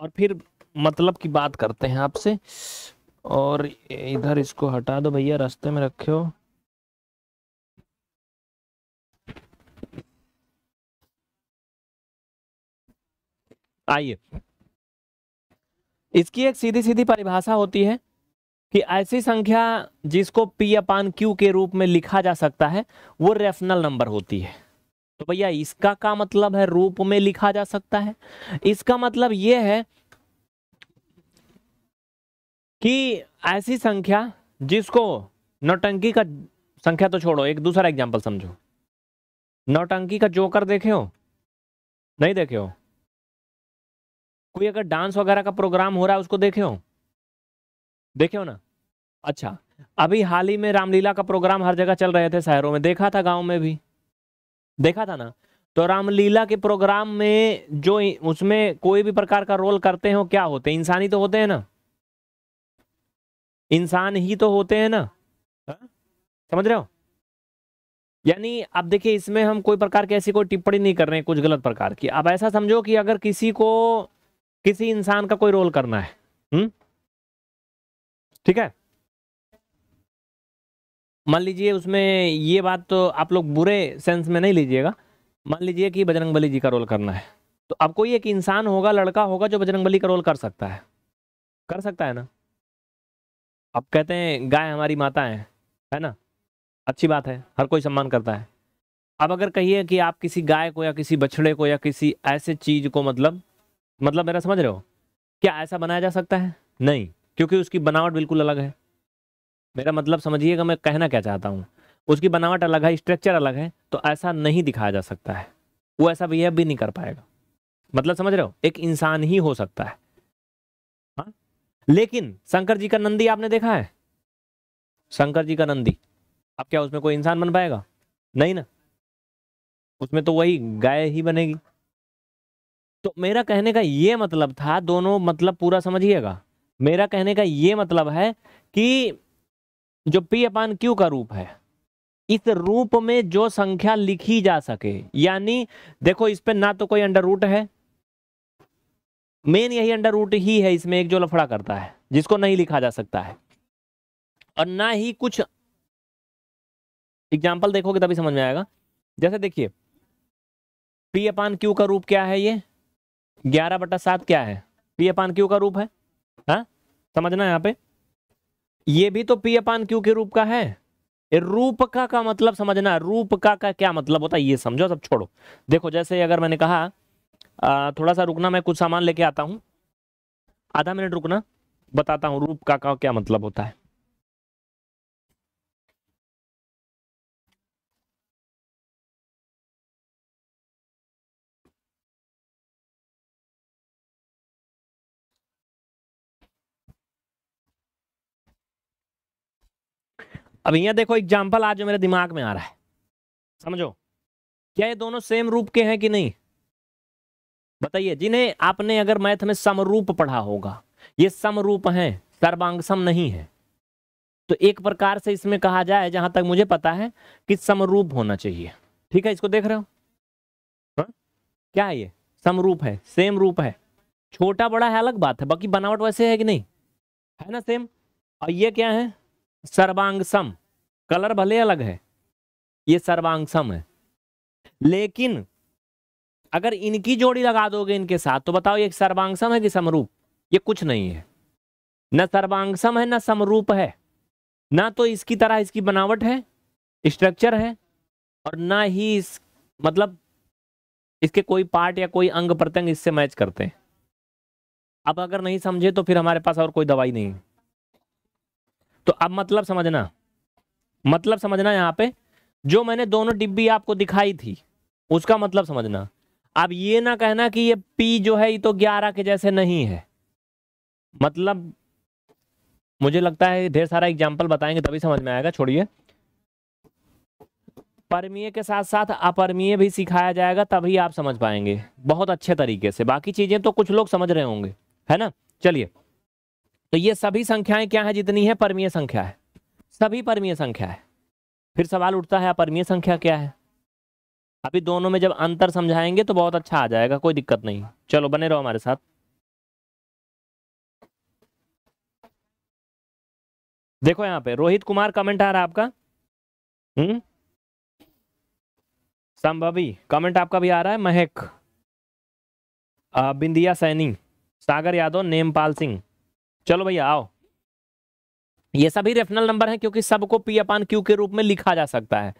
A: और फिर मतलब की बात करते हैं आपसे और इधर इसको हटा दो भैया रास्ते में रखे हो आइए इसकी एक सीधी सीधी परिभाषा होती है कि ऐसी संख्या जिसको पी अपान क्यू के रूप में लिखा जा सकता है वो रेफनल नंबर होती है तो भैया इसका का मतलब है रूप में लिखा जा सकता है इसका मतलब ये है कि ऐसी संख्या जिसको नौटंकी का संख्या तो छोड़ो एक दूसरा एग्जाम्पल समझो नौटंकी का जोकर देखे हो नहीं देखे हो कोई अगर डांस वगैरह का प्रोग्राम हो रहा है उसको देखे हो देखे हो ना अच्छा अभी हाल ही में रामलीला का प्रोग्राम हर जगह चल रहे थे शहरों में देखा था गांव में भी देखा था ना तो रामलीला के प्रोग्राम में जो उसमें कोई भी प्रकार का रोल करते हो क्या होते हैं इंसानी तो होते हैं ना इंसान ही तो होते हैं ना हाँ? समझ रहे हो यानी अब देखिए इसमें हम कोई प्रकार की ऐसी कोई टिप्पणी नहीं कर रहे हैं कुछ गलत प्रकार की अब ऐसा समझो कि अगर किसी को किसी इंसान का कोई रोल करना है हम्म ठीक है मान लीजिए उसमें ये बात तो आप लोग बुरे सेंस में नहीं लीजिएगा मान लीजिए कि बली जी का रोल करना है तो अब कोई एक इंसान होगा लड़का होगा जो बली का रोल कर सकता है कर सकता है ना अब कहते हैं गाय हमारी माता है है ना अच्छी बात है हर कोई सम्मान करता है अब अगर कहिए कि आप किसी गाय को या किसी बछड़े को या किसी ऐसे चीज़ को मतलब मतलब मेरा समझ रहे हो क्या ऐसा बनाया जा सकता है नहीं क्योंकि उसकी बनावट बिल्कुल अलग है मेरा मतलब समझिएगा मैं कहना क्या चाहता हूँ उसकी बनावट अलग है स्ट्रक्चर अलग है तो ऐसा नहीं दिखाया जा सकता है वो ऐसा बिहेव भी नहीं कर पाएगा मतलब समझ रहे हो एक इंसान ही हो सकता है हा? लेकिन शंकर जी का नंदी आपने देखा है शंकर जी का नंदी अब क्या उसमें कोई इंसान बन पाएगा नहीं ना उसमें तो वही गाय ही बनेगी तो मेरा कहने का ये मतलब था दोनों मतलब पूरा समझिएगा मेरा कहने का ये मतलब है कि जो पी अपान क्यू का रूप है इस रूप में जो संख्या लिखी जा सके यानी देखो इस पे ना तो कोई अंडर रूट है मेन यही अंडर रूट ही है इसमें एक जो लफड़ा करता है जिसको नहीं लिखा जा सकता है और ना ही कुछ एग्जाम्पल देखोगे तभी समझ में आएगा जैसे देखिए पी अपान क्यू का रूप क्या है ये ग्यारह बटा सात क्या है पी अपान क्यू का रूप है हा? समझना यहाँ पे ये भी तो पी अपान क्यू के रूप का है रूप का का मतलब समझना रूप का का क्या मतलब होता है ये समझो सब छोड़ो देखो जैसे अगर मैंने कहा आ, थोड़ा सा रुकना मैं कुछ सामान लेके आता हूँ आधा मिनट रुकना बताता हूँ रूप का का क्या मतलब होता है अब यहाँ देखो एग्जाम्पल आज मेरे दिमाग में आ रहा है समझो क्या ये दोनों सेम रूप के हैं कि नहीं बताइए जिन्हें आपने अगर मैथ में समरूप पढ़ा होगा ये समरूप हैं सर्वांगसम नहीं है तो एक प्रकार से इसमें कहा जाए जहां तक मुझे पता है कि समरूप होना चाहिए ठीक है इसको देख रहे हो हा? क्या है ये समरूप है सेम रूप है छोटा बड़ा है अलग बात है बाकी बनावट वैसे है कि नहीं है ना सेम और ये क्या है सर्वांग सम कलर भले अलग है ये सर्वांग सम है लेकिन अगर इनकी जोड़ी लगा दोगे इनके साथ तो बताओ ये सर्वांग सम है कि समरूप ये कुछ नहीं है न सर्वांग सम है न समरूप है ना तो इसकी तरह इसकी बनावट है स्ट्रक्चर है और ना ही इस मतलब इसके कोई पार्ट या कोई अंग प्रत्यंग इससे मैच करते हैं अब अगर नहीं समझे तो फिर हमारे पास और कोई दवाई नहीं है तो अब मतलब समझना मतलब समझना यहाँ पे जो मैंने दोनों डिब्बी आपको दिखाई थी उसका मतलब समझना अब ये ना कहना कि ये P जो है ये तो 11 के जैसे नहीं है मतलब मुझे लगता है ढेर सारा एग्जाम्पल बताएंगे तभी समझ में आएगा छोड़िए परमीय के साथ साथ अपरमीय भी सिखाया जाएगा तभी आप समझ पाएंगे बहुत अच्छे तरीके से बाकी चीज़ें तो कुछ लोग समझ रहे होंगे है ना चलिए तो ये सभी संख्याएं क्या है जितनी है परमीय संख्या है सभी परमीय संख्या है फिर सवाल उठता है अपरमीय संख्या क्या है अभी दोनों में जब अंतर समझाएंगे तो बहुत अच्छा आ जाएगा कोई दिक्कत नहीं चलो बने रहो हमारे साथ देखो यहां पे रोहित कुमार कमेंट आ रहा है आपका हम्म संभवी कमेंट आपका भी आ रहा है महक बिंदिया सैनी सागर यादव नेमपाल सिंह चलो भैया आओ ये सभी रेफनल नंबर हैं क्योंकि सबको पी अपान क्यू के रूप में लिखा जा सकता है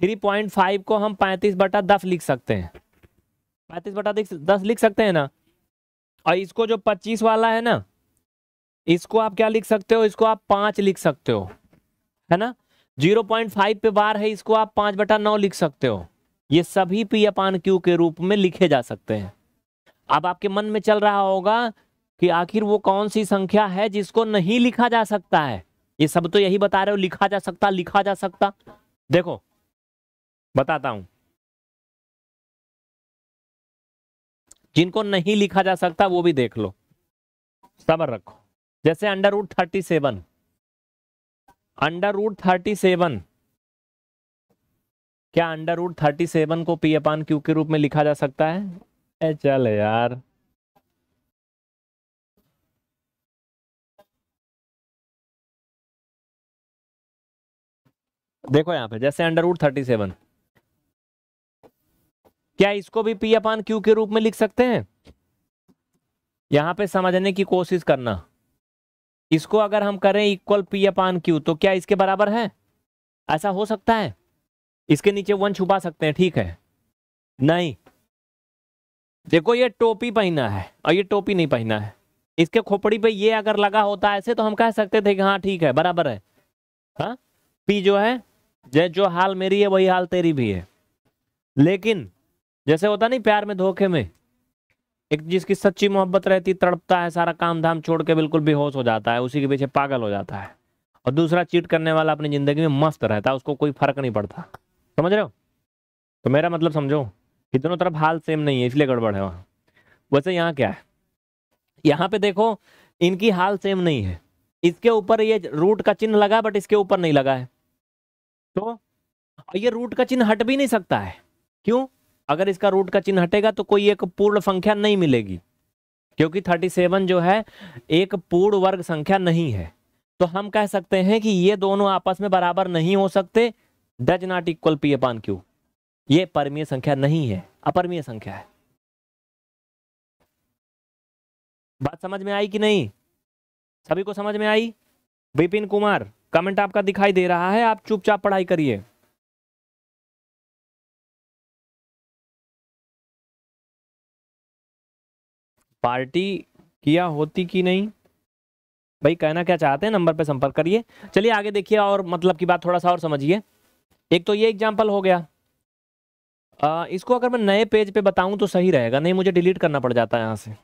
A: थ्री पॉइंट फाइव को हम पैंतीस बटा दस लिख सकते हैं पैंतीस बटा दस लिख सकते हैं ना और इसको जो पच्चीस वाला है ना इसको आप क्या लिख सकते हो इसको आप पांच लिख सकते हो है ना जीरो पॉइंट फाइव पे बार है इसको आप पांच बटा नौ लिख सकते हो ये सभी पी अपान क्यू के रूप में लिखे जा सकते हैं अब आपके मन में चल रहा होगा कि आखिर वो कौन सी संख्या है जिसको नहीं लिखा जा सकता है ये सब तो यही बता रहे हो लिखा जा सकता लिखा जा सकता देखो बताता हूं जिनको नहीं लिखा जा सकता वो भी देख लो सबर रखो जैसे under root thirty seven under root thirty seven क्या अंडर रूट थर्टी सेवन को पी अपान क्यू के रूप में लिखा जा सकता है ए चल यार देखो यहाँ पे जैसे अंडर रूट थर्टी सेवन क्या इसको भी पी अपान क्यू के रूप में लिख सकते हैं यहाँ पे समझने की कोशिश करना इसको अगर हम करें इक्वल पी अपान क्यू तो क्या इसके बराबर है ऐसा हो सकता है इसके नीचे वन छुपा सकते हैं ठीक है नहीं देखो ये टोपी पहना है और ये टोपी नहीं पहना है इसके खोपड़ी पे ये अगर लगा होता ऐसे तो हम कह सकते थे कि हाँ ठीक है बराबर है हा? पी जो है जय जो हाल मेरी है वही हाल तेरी भी है लेकिन जैसे होता नहीं प्यार में धोखे में एक जिसकी सच्ची मोहब्बत रहती तड़पता है सारा काम धाम छोड़ के बिल्कुल बेहोश हो जाता है उसी के पीछे पागल हो जाता है और दूसरा चीट करने वाला अपनी ज़िंदगी में मस्त रहता है उसको कोई फर्क नहीं पड़ता समझ रहे हो तो मेरा मतलब समझो कि दोनों तरफ हाल सेम नहीं है इसलिए गड़बड़ है वहाँ वैसे यहाँ क्या है यहाँ पे देखो इनकी हाल सेम नहीं है इसके ऊपर ये रूट का चिन्ह लगा बट इसके ऊपर नहीं लगा है तो ये रूट का चिन्ह हट भी नहीं सकता है क्यों अगर इसका रूट का चिन्ह हटेगा तो कोई एक पूर्ण संख्या नहीं मिलेगी क्योंकि 37 जो है एक पूर्ण वर्ग संख्या नहीं है तो हम कह सकते हैं कि ये दोनों आपस में बराबर नहीं हो सकते does not equal P upon Q ये परमीय संख्या नहीं है अपरमीय संख्या है बात समझ में आई कि नहीं सभी को समझ में आई विपिन कुमार कमेंट आपका दिखाई दे रहा है आप चुपचाप पढ़ाई करिए पार्टी किया होती कि नहीं भाई कहना क्या चाहते हैं नंबर पे संपर्क करिए चलिए आगे देखिए और मतलब की बात थोड़ा सा और समझिए एक तो ये एग्जाम्पल हो गया आ, इसको अगर मैं नए पेज पे बताऊं तो सही रहेगा नहीं मुझे डिलीट करना पड़ जाता है यहाँ से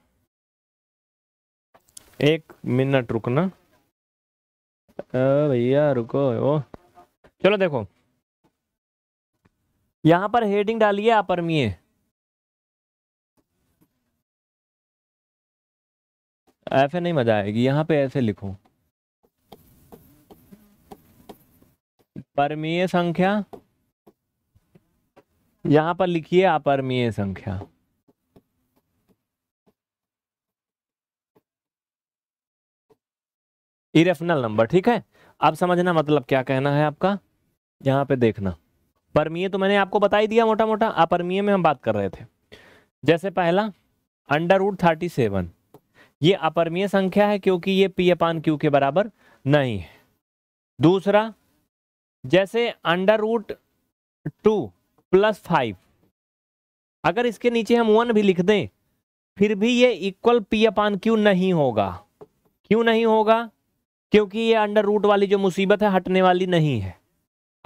A: एक मिनट रुकना भैया रुको ओ चलो देखो यहाँ पर हेडिंग
B: डालिए अपरमीय
A: ऐसे नहीं मजा आएगी यहां पे ऐसे लिखो परमीय संख्या यहां पर लिखिए अपरमीय संख्या इरेफनल नंबर ठीक है अब समझना मतलब क्या कहना है आपका यहाँ पे देखना परमीय तो मैंने आपको बता ही दिया मोटा मोटा अपरमीय में हम बात कर रहे थे जैसे पहला अंडर रूट थर्टी सेवन ये अपरमीय संख्या है क्योंकि ये पी अपान क्यू के बराबर नहीं है दूसरा जैसे under root two plus five अगर इसके नीचे हम वन भी लिख दें फिर भी ये इक्वल पी अपान क्यू नहीं होगा क्यों नहीं होगा क्योंकि ये अंडर रूट वाली जो मुसीबत है हटने वाली नहीं है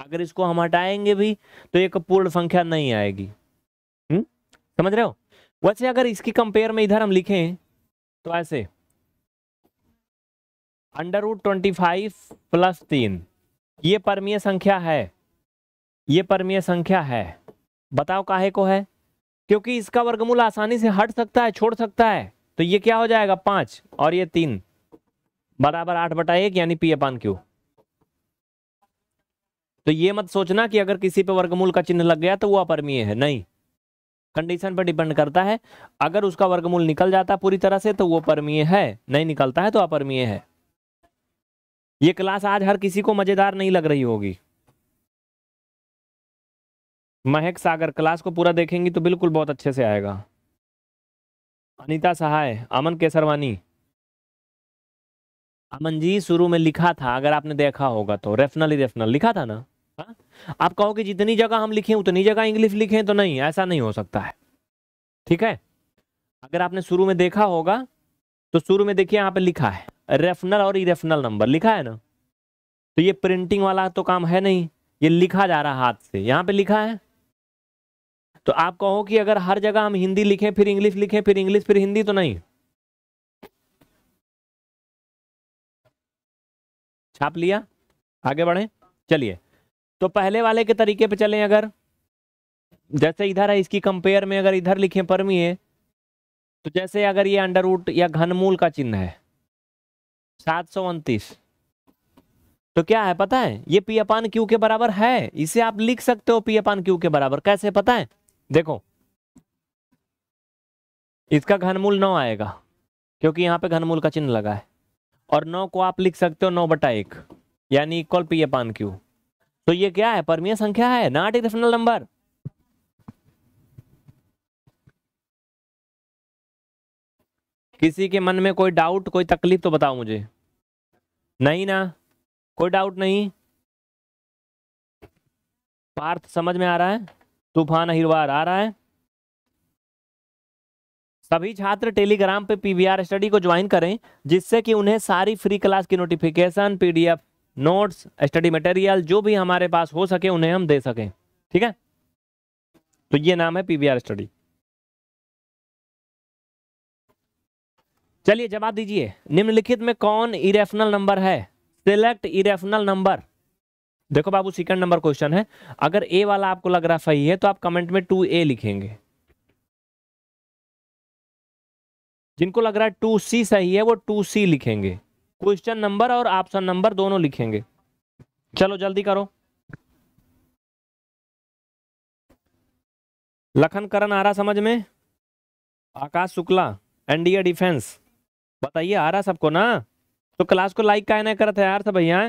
A: अगर इसको हम हटाएंगे भी तो एक पूर्ण संख्या नहीं आएगी हुँ? हम्म? समझ रहे हो वैसे अगर इसकी कंपेयर में इधर हम लिखें तो ऐसे under root twenty five plus तीन ये परमीय संख्या है ये परमीय संख्या है बताओ काहे को है क्योंकि इसका वर्गमूल आसानी से हट सकता है छोड़ सकता है तो ये क्या हो जाएगा पांच और ये तीन बराबर आठ बटा एक यानी पी अपान क्यू तो ये मत सोचना कि अगर किसी पे वर्गमूल का चिन्ह लग गया तो वो अपरमीय है नहीं कंडीशन पर डिपेंड करता है अगर उसका वर्गमूल निकल जाता पूरी तरह से तो वो परमीय है नहीं निकलता है तो अपरमीय है ये क्लास आज हर किसी को मजेदार नहीं लग रही होगी महक सागर क्लास को पूरा देखेंगी तो बिल्कुल बहुत अच्छे से आएगा अनिता सहाय अमन केसरवानी अमन जी शुरू में लिखा था अगर आपने देखा होगा तो रेफनल रेफनल लिखा था ना हा? आप कहो कि जितनी जगह हम लिखें उतनी जगह इंग्लिश लिखें तो नहीं ऐसा नहीं हो सकता है ठीक है अगर आपने शुरू में देखा होगा तो शुरू में देखिए यहाँ पे लिखा है रेफनल और इरेफनल नंबर लिखा है ना तो ये प्रिंटिंग वाला तो काम है नहीं ये लिखा जा रहा हाथ से यहाँ पे लिखा है तो आप कहो कि अगर हर जगह हम हिंदी लिखें फिर इंग्लिश लिखें फिर इंग्लिश फिर हिंदी तो नहीं छाप लिया आगे बढ़े चलिए तो पहले वाले के तरीके पे चलें अगर जैसे इधर है इसकी कंपेयर में अगर इधर लिखें है तो जैसे अगर ये अंडर रूट या घनमूल का चिन्ह है सात सौ उनतीस तो क्या है पता है ये पी अपान क्यू के बराबर है इसे आप लिख सकते हो पी अपान क्यू के बराबर कैसे पता है देखो इसका घनमूल नौ आएगा क्योंकि यहां पे घनमूल का चिन्ह लगा है और नौ को आप लिख सकते हो नौ बटा एक यानी इक्वल पी अपान क्यू तो ये क्या है परमीय संख्या है नॉट इरेशनल नंबर किसी के मन में कोई डाउट कोई तकलीफ तो बताओ मुझे नहीं ना कोई डाउट नहीं पार्थ समझ में आ रहा है तूफान हिरवार आ रहा है सभी छात्र टेलीग्राम पे पीवीआर स्टडी को ज्वाइन करें जिससे कि उन्हें सारी फ्री क्लास की notification PDF notes study material जो भी हमारे पास हो सके उन्हें हम दे सकें ठीक है तो ये नाम है पीवीआर स्टडी चलिए जवाब दीजिए निम्नलिखित में कौन इरेफनल नंबर है सिलेक्ट इरेफनल नंबर देखो बाबू सेकंड नंबर क्वेश्चन है अगर ए वाला आपको लग रहा सही है तो आप कमेंट में टू ए लिखेंगे जिनको लग रहा है टू सी सही है वो टू सी लिखेंगे क्वेश्चन नंबर और ऑप्शन नंबर दोनों लिखेंगे चलो जल्दी करो लखन करण आ रहा समझ में आकाश शुक्ला एनडीए डिफेंस बताइए आ रहा सबको ना तो क्लास को लाइक का ना करते यार सब भैया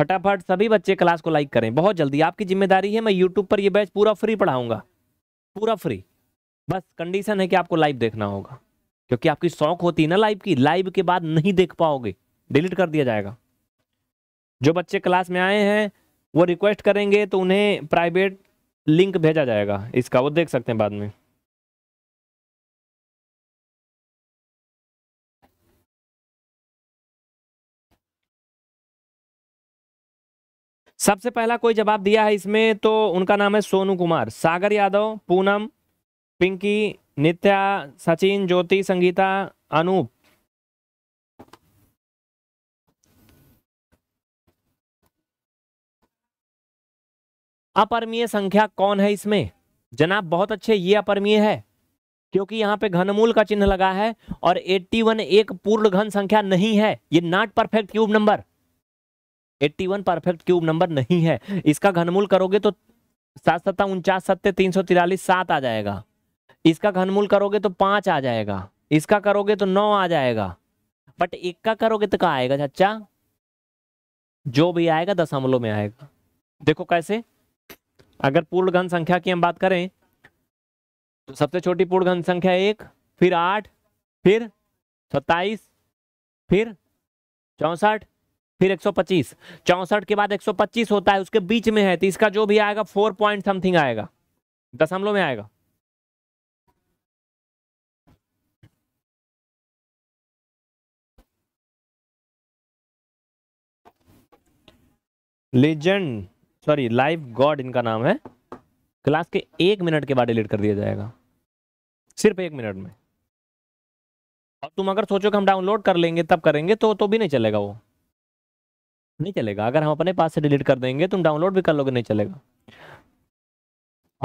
A: फटाफट सभी बच्चे क्लास को लाइक करें बहुत जल्दी आपकी जिम्मेदारी है मैं यूट्यूब पर यह बैच पूरा फ्री पढ़ाऊंगा पूरा फ्री बस कंडीशन है कि आपको लाइव देखना होगा क्योंकि आपकी शौक होती है ना लाइव की लाइव के बाद नहीं देख पाओगे डिलीट कर दिया जाएगा जो बच्चे क्लास में आए हैं वो रिक्वेस्ट करेंगे तो उन्हें प्राइवेट लिंक भेजा जाएगा इसका वो देख सकते हैं बाद में सबसे पहला कोई जवाब दिया है इसमें तो उनका नाम है सोनू कुमार सागर यादव पूनम पिंकी नित्या सचिन ज्योति संगीता अनूप अपरमीय संख्या कौन है इसमें जनाब बहुत अच्छे ये अपरमीय है क्योंकि यहाँ पे घनमूल का चिन्ह लगा है और 81 एक पूर्ण घन संख्या नहीं है ये not perfect cube number eighty one perfect cube number नहीं है इसका घनमूल करोगे तो सात सत्ता उनचास सत्य तीन सौ तिरालीस सात आ जाएगा इसका घनमूल करोगे तो पाँच आ जाएगा इसका करोगे तो नौ आ जाएगा बट एक का करोगे तो कहाँ आएगा चाचा जो भी आएगा दशमलव में आएगा देखो कैसे अगर पूर्ण घन संख्या की हम बात करें तो सबसे छोटी पूर्ण घन संख्या एक फिर आठ फिर सत्ताईस फिर चौंसठ फिर 125 चौसठ के बाद 125 होता है उसके बीच में है तो इसका जो भी आएगा फोर पॉइंट समथिंग आएगा दशमलव में आएगा लेजेंड सॉरी लाइव गॉड इनका नाम है क्लास के एक मिनट के बाद डिलीट कर दिया जाएगा सिर्फ एक मिनट में और तुम अगर सोचो कि हम डाउनलोड कर लेंगे तब करेंगे तो तो भी नहीं चलेगा वो नहीं चलेगा अगर हम अपने पास से डिलीट कर देंगे तुम डाउनलोड भी कर लोगे नहीं चलेगा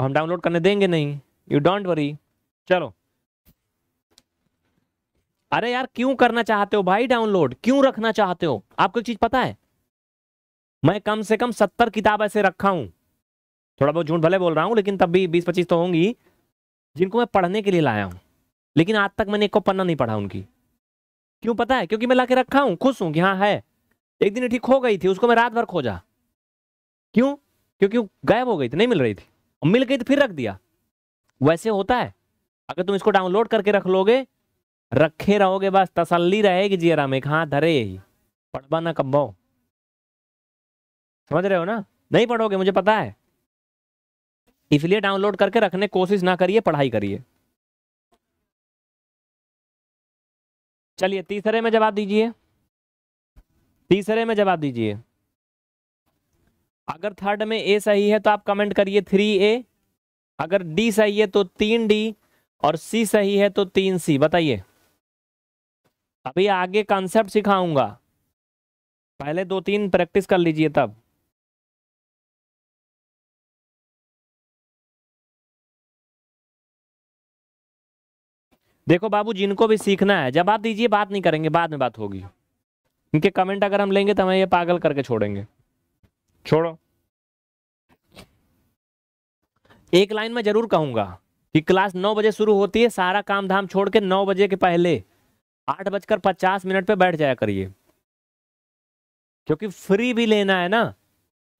A: हम डाउनलोड करने देंगे नहीं यू डोंट वरी चलो अरे यार क्यों करना चाहते हो भाई डाउनलोड क्यों रखना चाहते हो आपको एक चीज पता है मैं कम से कम सत्तर किताब ऐसे रखा हूं थोड़ा बहुत झूठ भले बोल रहा हूं लेकिन तब भी बीस पच्चीस तो होंगी जिनको मैं पढ़ने के लिए लाया हूं लेकिन आज तक मैंने एक को पन्ना नहीं पढ़ा उनकी क्यों पता है क्योंकि मैं ला रखा हूं खुश हूं कि हाँ है एक दिन ठीक खो गई थी उसको मैं रात भर खोजा क्यों क्योंकि गायब हो गई थी नहीं मिल रही थी और मिल गई तो फिर रख दिया वैसे होता है अगर तुम इसको डाउनलोड करके रख लोगे रखे रहोगे बस तसल्ली रहेगी आराम एक हाँ धरे यही पढ़वा ना कब समझ रहे हो ना नहीं पढ़ोगे मुझे पता है इसलिए डाउनलोड करके रखने कोशिश ना
B: करिए पढ़ाई करिए चलिए तीसरे
A: में जवाब दीजिए तीसरे में जवाब दीजिए अगर थर्ड में ए सही है तो आप कमेंट करिए थ्री ए अगर डी सही है तो तीन डी और सी सही है तो तीन सी बताइए अभी आगे कॉन्सेप्ट सिखाऊंगा पहले दो तीन प्रैक्टिस कर लीजिए तब देखो बाबू जिनको भी सीखना है जवाब दीजिए बात नहीं करेंगे बाद में बात होगी इनके कमेंट अगर हम लेंगे तो हमें ये पागल करके छोड़ेंगे छोड़ो एक लाइन में जरूर कहूंगा कि क्लास नौ बजे शुरू होती है सारा काम धाम छोड़ के नौ बजे के पहले आठ बजकर पचास मिनट पे बैठ जाया करिए क्योंकि फ्री भी लेना है ना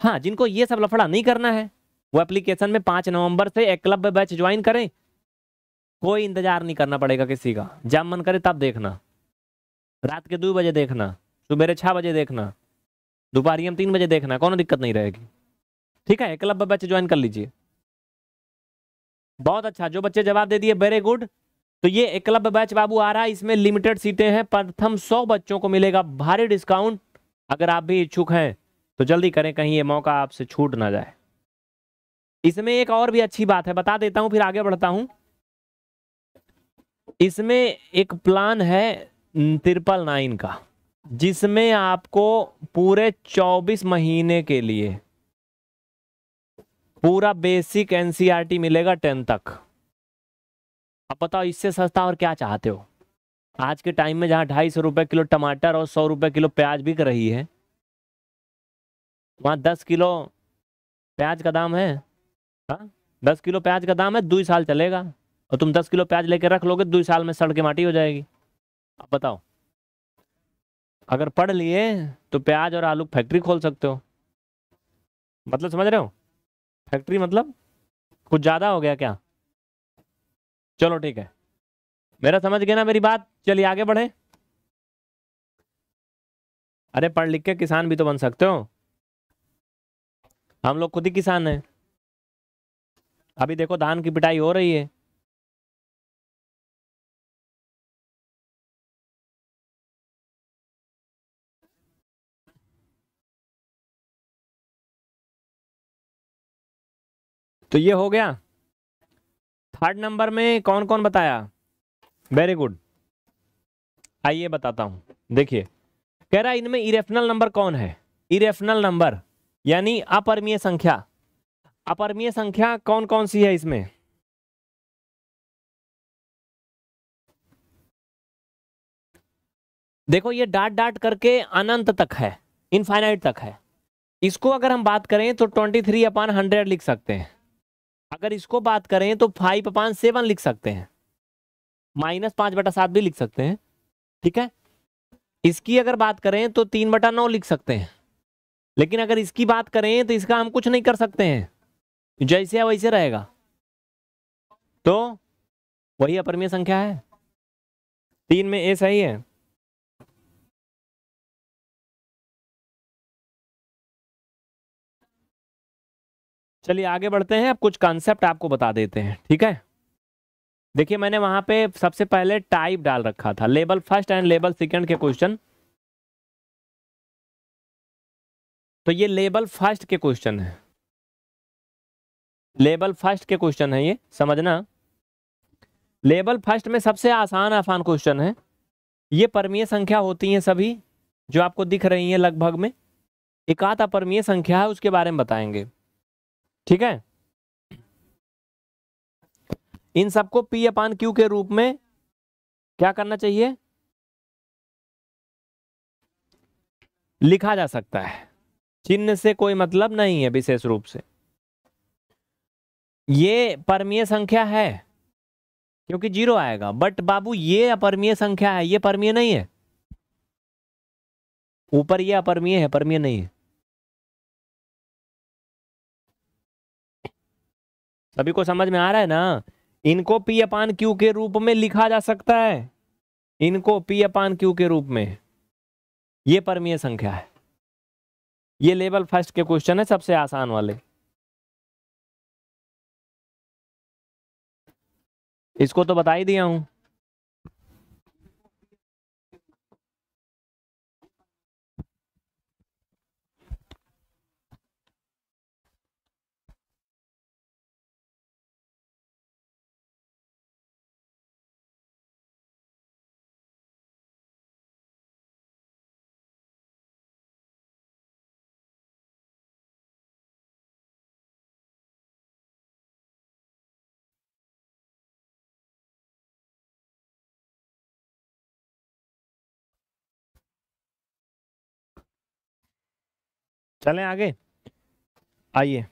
A: हाँ जिनको ये सब लफड़ा नहीं करना है वो एप्लीकेशन में पांच नवंबर से एक क्लब बैच ज्वाइन करें कोई इंतजार नहीं करना पड़ेगा किसी का जब मन करे तब देखना रात के दो बजे देखना सुबह छः बजे देखना दोपहरी हम तीन बजे देखना कोई दिक्कत नहीं रहेगी ठीक है क्लब में बच्चे ज्वाइन कर लीजिए बहुत अच्छा जो बच्चे जवाब दे दिए वेरी गुड तो ये क्लब बैच बाबू आ रहा है इसमें लिमिटेड सीटें हैं प्रथम सौ बच्चों को मिलेगा भारी डिस्काउंट अगर आप भी इच्छुक हैं तो जल्दी करें कहीं ये मौका आपसे छूट ना जाए इसमें एक और भी अच्छी बात है बता देता हूं फिर आगे बढ़ता हूं इसमें एक प्लान है ट्रिपल नाइन का जिसमें आपको पूरे 24 महीने के लिए पूरा बेसिक एनसीईआरटी e मिलेगा टेन तक अब बताओ इससे सस्ता और क्या चाहते हो आज के टाइम में जहाँ ढाई सौ रुपए किलो टमाटर और सौ रुपये किलो प्याज बिक रही है वहाँ दस किलो प्याज का दाम है हा? दस किलो प्याज का दाम है दो साल चलेगा और तुम दस किलो प्याज लेके रख लोगे दो साल में सड़ के माटी हो जाएगी अब बताओ अगर पढ़ लिए तो प्याज और आलू फैक्ट्री खोल सकते हो मतलब समझ रहे हो फैक्ट्री मतलब कुछ ज़्यादा हो गया क्या चलो ठीक है मेरा समझ गया ना मेरी बात चलिए आगे बढ़े अरे पढ़ लिख के किसान भी तो बन सकते हो हम लोग खुद ही किसान हैं अभी देखो धान की पिटाई हो रही है
B: तो ये हो गया थर्ड
A: नंबर में कौन कौन बताया वेरी गुड आइए बताता हूं देखिए कह रहा है इनमें इरेफनल नंबर कौन है इरेफनल नंबर यानी अपरमीय संख्या अपरमीय संख्या कौन कौन सी है इसमें देखो ये डाट डाट करके अनंत तक है इनफाइनाइट तक है इसको अगर हम बात करें तो 23 थ्री अपॉन हंड्रेड लिख सकते हैं अगर इसको बात करें तो फाइव अपान सेवन लिख सकते हैं माइनस पांच बटा सात भी लिख सकते हैं ठीक है इसकी अगर बात करें तो तीन बटा नौ लिख सकते हैं लेकिन अगर इसकी बात करें तो इसका हम कुछ नहीं कर सकते हैं जैसे है वैसे रहेगा तो वही अपरमीय संख्या है तीन में ए सही है चलिए आगे बढ़ते हैं अब कुछ कॉन्सेप्ट आपको बता देते हैं ठीक है देखिए मैंने वहां पे सबसे पहले टाइप डाल रखा था label first and label second के क्वेश्चन तो ये लेबल फर्स्ट के क्वेश्चन है लेबल फर्स्ट के क्वेश्चन है ये समझना लेबल फर्स्ट में सबसे आसान आसान क्वेश्चन है ये परमीय संख्या होती है सभी जो आपको दिख रही हैं लगभग में एक आध अपरमीय संख्या है उसके बारे में बताएंगे ठीक है इन सबको पी अपान क्यू के रूप में क्या करना चाहिए लिखा जा सकता है चिन्ह से कोई मतलब नहीं है विशेष रूप से ये परमीय संख्या है क्योंकि जीरो आएगा बट बाबू ये अपरमीय संख्या है ये परमीय नहीं है ऊपर ये अपरमीय है परमीय नहीं है सभी को समझ में आ रहा है ना इनको पी अपान क्यू के रूप में लिखा जा सकता है इनको पी अपान क्यू के रूप में ये परमीय संख्या है ये लेवल फर्स्ट के क्वेश्चन है
B: सबसे आसान वाले इसको तो बता ही दिया हूं चलें आगे आइए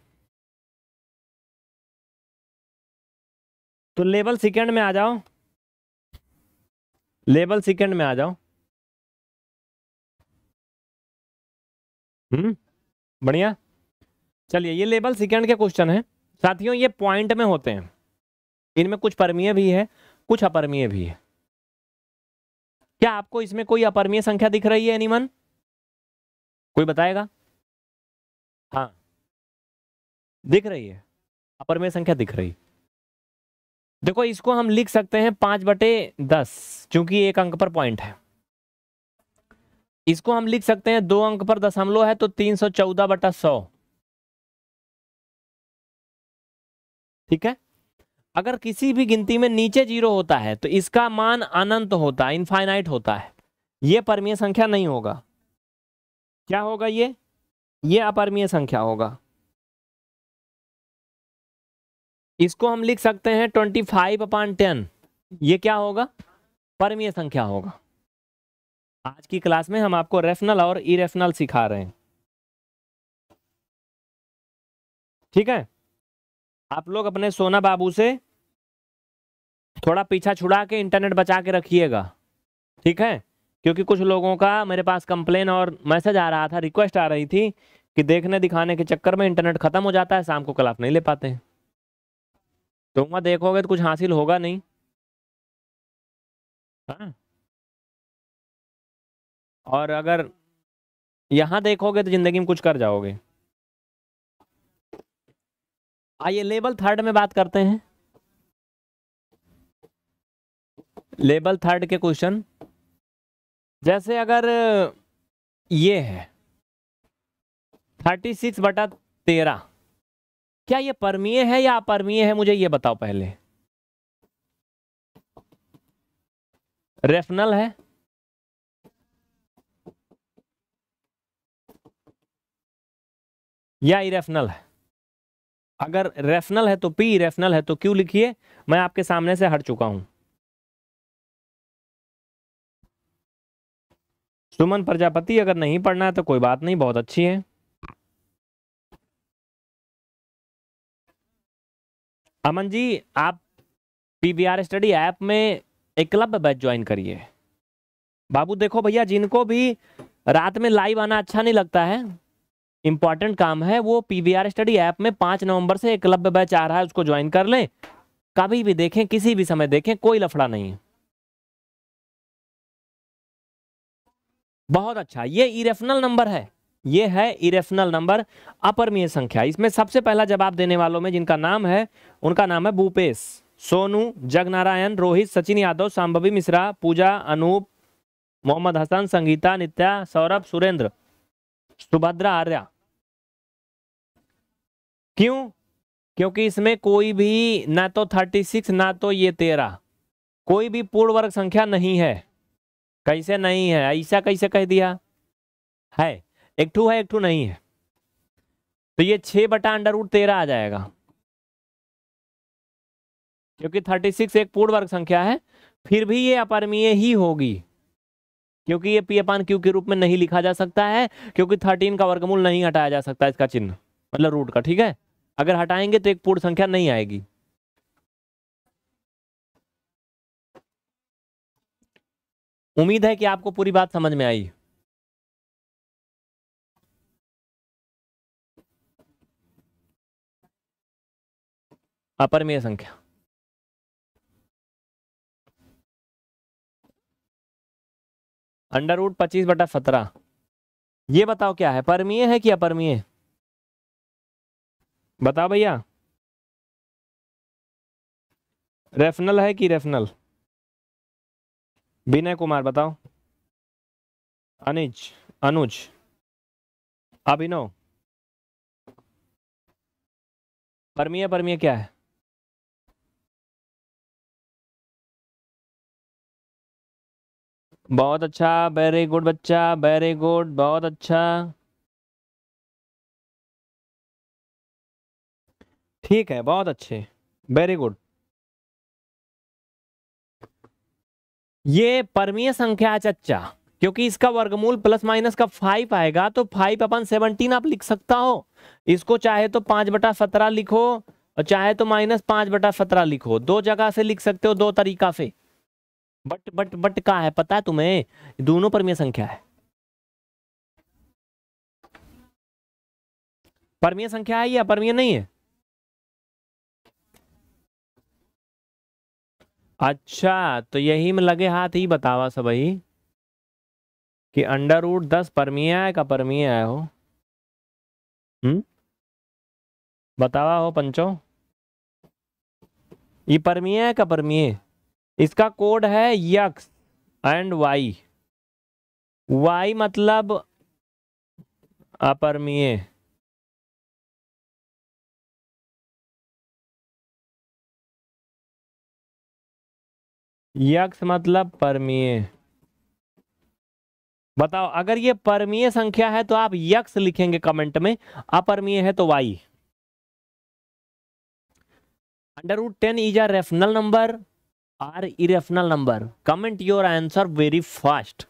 B: तो लेवल सेकंड में आ जाओ लेवल सेकंड में आ जाओ हम्म बढ़िया
A: चलिए ये लेवल सेकंड के क्वेश्चन है साथियों ये पॉइंट में होते हैं इनमें कुछ परमीय भी है कुछ अपरमीय भी है क्या आपको इसमें कोई अपरमीय संख्या दिख रही है एनीमन कोई बताएगा हाँ दिख रही है में संख्या दिख रही देखो इसको हम लिख सकते हैं पांच बटे दस चूंकि एक अंक पर पॉइंट है इसको हम लिख सकते हैं दो अंक पर दशमलव है तो तीन सौ चौदह बटा सौ ठीक है अगर किसी भी गिनती में नीचे जीरो होता है तो इसका मान अनंत होता है इनफाइनाइट होता है यह परमीय संख्या नहीं होगा क्या होगा ये ये अपरमीय संख्या
B: होगा इसको हम लिख सकते हैं ट्वेंटी
A: फाइव अपॉन टेन ये क्या होगा परमीय संख्या होगा आज की क्लास में हम आपको रेफनल और इरेफनल सिखा रहे हैं ठीक है आप लोग अपने सोना बाबू से थोड़ा पीछा छुड़ा के इंटरनेट बचा के रखिएगा ठीक है क्योंकि कुछ लोगों का मेरे पास कंप्लेन और मैसेज आ रहा था रिक्वेस्ट आ रही थी कि देखने दिखाने के चक्कर में इंटरनेट ख़त्म हो जाता है शाम को क्लास नहीं ले पाते हैं तो वहाँ देखोगे तो कुछ
B: हासिल होगा नहीं हाँ
A: और अगर यहाँ देखोगे तो ज़िंदगी में कुछ कर जाओगे आइए लेबल थर्ड में बात करते हैं लेबल थर्ड के क्वेश्चन जैसे अगर ये है थर्टी सिक्स बटा तेरह क्या ये परमीय है या अपरमीय है मुझे ये बताओ पहले रेफनल है या इरेफनल है अगर रेफनल है तो पी इरेफनल है तो क्यों लिखिए मैं आपके
B: सामने से हट चुका हूं सुमन प्रजापति अगर नहीं पढ़ना है तो कोई बात नहीं बहुत अच्छी है
A: अमन जी आप आर स्टडी ऐप में एक क्लब बैच ज्वाइन करिए बाबू देखो भैया जिनको भी रात में लाइव आना अच्छा नहीं लगता है इम्पॉर्टेंट काम है वो आर स्टडी ऐप में पाँच नवंबर से एक क्लब बैच आ रहा है उसको ज्वाइन कर लें कभी भी देखें किसी भी समय देखें कोई लफड़ा नहीं है बहुत अच्छा ये इरेफनल नंबर है ये है इरेफनल नंबर अपरमीय संख्या इसमें सबसे पहला जवाब देने वालों में जिनका नाम है उनका नाम है भूपेश सोनू जगनारायण रोहित सचिन यादव सांभवी मिश्रा पूजा अनूप मोहम्मद हसन संगीता नित्या सौरभ सुरेंद्र सुभद्रा आर्या क्यों क्योंकि इसमें कोई भी ना तो थर्टी सिक्स ना तो ये तेरह कोई भी पूर्ण वर्ग संख्या नहीं है कैसे नहीं है ऐसा कैसे कह दिया है एक ठू है एक ठू नहीं है तो ये छह बटा अंडर रूट तेरह आ जाएगा क्योंकि थर्टी सिक्स एक पूर्ण वर्ग संख्या है फिर भी ये अपरमीय ही होगी क्योंकि ये पी अपान क्यू के रूप में नहीं लिखा जा सकता है क्योंकि थर्टीन का वर्गमूल नहीं हटाया जा सकता इसका चिन्ह मतलब रूट का ठीक है अगर हटाएंगे तो एक पूर्ण संख्या नहीं आएगी उम्मीद है कि आपको पूरी बात
B: समझ में आई अपरमेय संख्या अंडरवुड पच्चीस बटा सत्रह ये बताओ क्या है परमीय है कि अपरमीय बताओ भैया रेफनल है कि रेफनल विनय कुमार बताओ अनिज अनुज अभिनव हाँ, परमिया परमिया क्या है बहुत अच्छा वेरी गुड बच्चा वेरी गुड बहुत अच्छा ठीक है बहुत अच्छे वेरी गुड
A: ये परमीय संख्या है चच्चा क्योंकि इसका वर्गमूल प्लस माइनस का फाइव आएगा तो फाइव अपन सेवनटीन आप लिख सकता हो इसको चाहे तो पांच बटा सत्रह लिखो और चाहे तो माइनस पांच बटा सत्रह लिखो दो जगह से लिख सकते हो दो तरीका से बट बट बट का है पता है तुम्हें दोनों परमीय संख्या है परमीय संख्या है या परमीय नहीं है अच्छा तो यही में लगे हाथ ही बतावा सब ही कि अंडर रूट दस परमिया है का परमी है हो हम्म बतावा हो पंचो ये परमिया है का है? इसका कोड है यक्स एंड वाई वाई मतलब अपरमीय यक्ष मतलब परमीय बताओ अगर ये परमीय संख्या है तो आप यक्ष लिखेंगे कमेंट में अपरमीय है तो why under root ten is or rational number or irrational number comment your answer very fast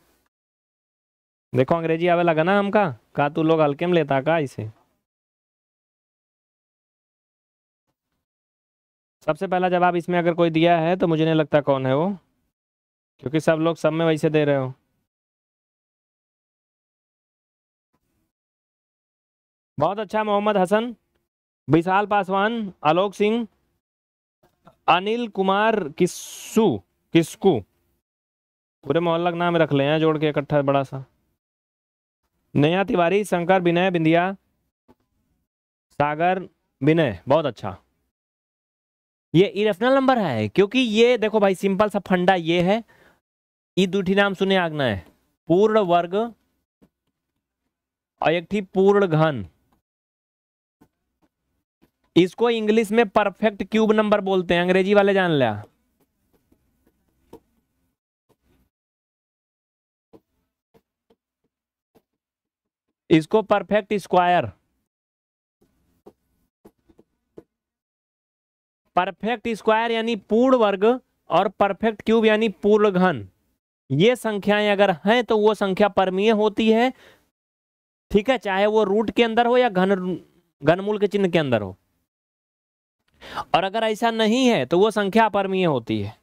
A: देखो अंग्रेजी आवे लगा ना हमका का तू लोग हल्के में लेता का इसे
B: सबसे पहला जवाब इसमें अगर कोई दिया है तो मुझे नहीं लगता कौन है वो क्योंकि सब लोग सब में वैसे दे रहे हो बहुत अच्छा मोहम्मद
A: हसन विशाल पासवान आलोक सिंह अनिल कुमार किस्सू किस्कू पूरे मोहल्ला का नाम रख ले हैं जोड़ के इकट्ठा बड़ा सा नया तिवारी शंकर विनय बिंदिया सागर विनय बहुत अच्छा ये इरेफनल नंबर है क्योंकि ये देखो भाई सिंपल सा फंडा ये है ई दूठी नाम सुने आगना है पूर्ण वर्ग और एक थी पूर्ण घन इसको इंग्लिश में परफेक्ट क्यूब नंबर बोलते हैं अंग्रेजी वाले जान लिया इसको परफेक्ट स्क्वायर परफेक्ट स्क्वायर यानी पूर्ण वर्ग और परफेक्ट क्यूब यानी पूर्ण घन ये संख्याएं अगर हैं तो वो संख्या परमीय होती है ठीक है चाहे वो रूट के अंदर हो या घन घनमूल के चिन्ह के अंदर हो और अगर ऐसा नहीं है तो वो संख्या अपरमीय होती है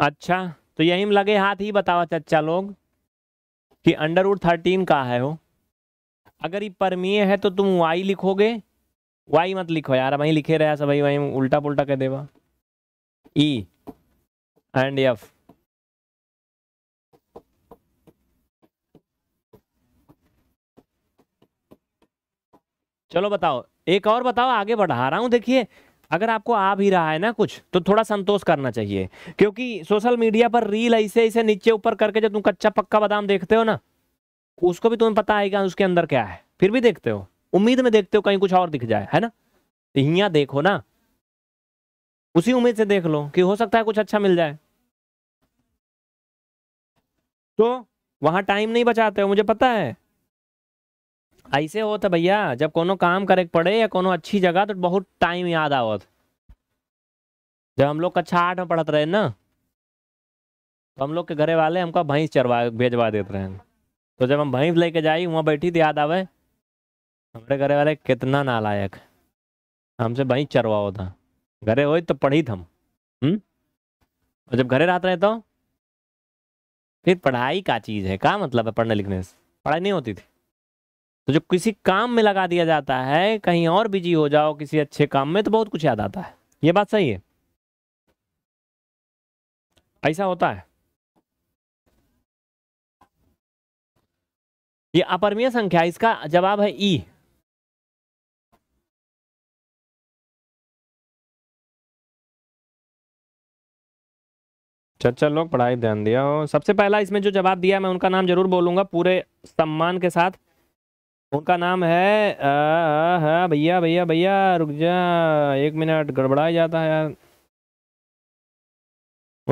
A: अच्छा तो यही में लगे हाथ ही बतावा चच्चा लोग कि अंडर रूट थर्टीन का है वो अगर ये परमीय है तो तुम वाई लिखोगे वाई मत लिखो यार वहीं लिखे रहे सब भाई वहीं उल्टा पुल्टा कर देवा ई एंड एफ चलो बताओ एक और बताओ आगे बढ़ा रहा हूँ देखिए अगर आपको आ भी रहा है ना कुछ तो थोड़ा संतोष करना चाहिए क्योंकि सोशल मीडिया पर रील ऐसे ऐसे नीचे ऊपर करके जब तुम कच्चा पक्का बादाम देखते हो ना उसको भी तुम्हें पता आएगा उसके अंदर क्या है फिर भी देखते हो उम्मीद में देखते हो कहीं कुछ और दिख जाए है ना तो यहाँ देखो ना उसी उम्मीद से देख लो कि हो सकता है कुछ अच्छा मिल जाए तो वहां टाइम नहीं बचाते हो मुझे पता है ऐसे होत भैया जब कोनो काम करे पड़े या कोनो अच्छी जगह तो बहुत टाइम याद आवत जब हम लोग कक्षा आठ में पढ़ते रहे ना तो हम लोग के घरे वाले हमको भैंस चरवा भेजवा देते रहे तो जब हम भैंस लेके जाई वहाँ बैठी थी तो याद आवे हमारे घरे वाले कितना नालायक हमसे भैंस चरवाओ था घरे हो तो पढ़ी थम और जब घरे रहते रहे तो फिर पढ़ाई का चीज़ है क्या मतलब है पढ़ने लिखने से पढ़ाई नहीं होती थी तो जब किसी काम में लगा दिया जाता है कहीं और बिजी हो जाओ किसी अच्छे काम में तो बहुत कुछ याद आता है ये बात सही है ऐसा होता है
B: ये अपरमीय संख्या इसका जवाब है ई
A: चच्चा लोग पढ़ाई ध्यान दिया हो सबसे पहला इसमें जो जवाब दिया मैं उनका नाम जरूर बोलूंगा पूरे सम्मान के साथ उनका नाम है भैया भैया भैया रुक जा एक मिनट गड़बड़ा ही जाता है यार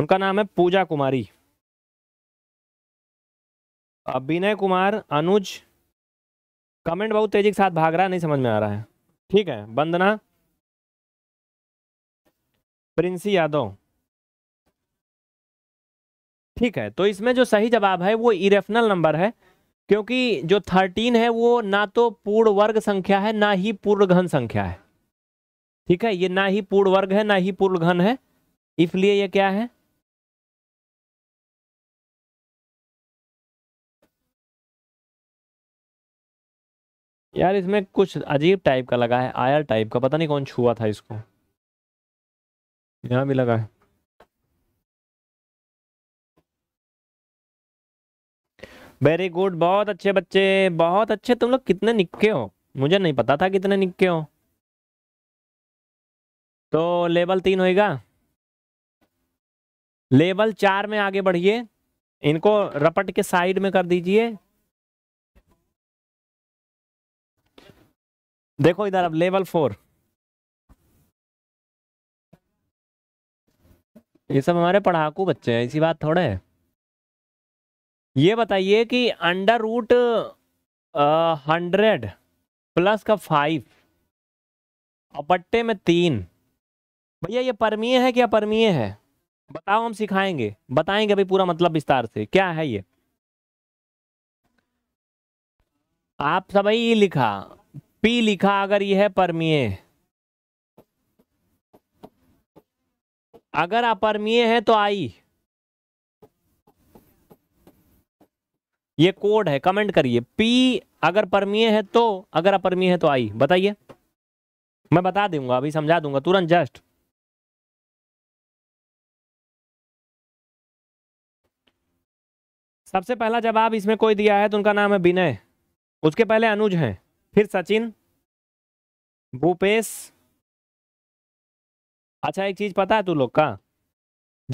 B: उनका नाम है पूजा कुमारी
A: अभिनय कुमार अनुज कमेंट बहुत तेजी के साथ भाग रहा है नहीं समझ में आ रहा है ठीक है वंदना प्रिंसी यादव ठीक है तो इसमें जो सही जवाब है वो इरेफनल नंबर है क्योंकि जो थर्टीन है वो ना तो पूर्ण वर्ग संख्या है ना ही पूर्ण घन संख्या है ठीक है ये ना ही पूर्ण वर्ग है ना ही पूर्ण घन है
B: इसलिए ये क्या है यार इसमें कुछ अजीब टाइप का लगा है आयल टाइप का पता नहीं कौन छुआ था इसको यहाँ भी लगा है
A: वेरी गुड बहुत अच्छे बच्चे बहुत अच्छे तुम लोग कितने निक्के हो मुझे नहीं पता था कितने निक्के हो तो लेवल तीन होएगा लेवल चार में आगे बढ़िए इनको रपट के साइड में कर
B: दीजिए देखो इधर अब लेवल फोर
A: ये सब हमारे पढ़ाकू बच्चे हैं ऐसी बात थोड़े है ये बताइए कि अंडर रूट हंड्रेड प्लस का फाइव और में तीन भैया ये परमीय है क्या परमीय है बताओ हम सिखाएंगे बताएंगे अभी पूरा मतलब विस्तार से क्या है ये आप सभी लिखा पी लिखा अगर ये है परमीय अगर अपरमीय है तो आई ये कोड है कमेंट करिए पी अगर परमीय है तो अगर अपरमीय है तो आई बताइए मैं बता दूंगा अभी समझा दूंगा तुरंत जस्ट
B: सबसे पहला जवाब इसमें
A: कोई दिया है तो उनका नाम है विनय उसके पहले अनुज हैं फिर सचिन भूपेश अच्छा एक चीज पता है तू लोग का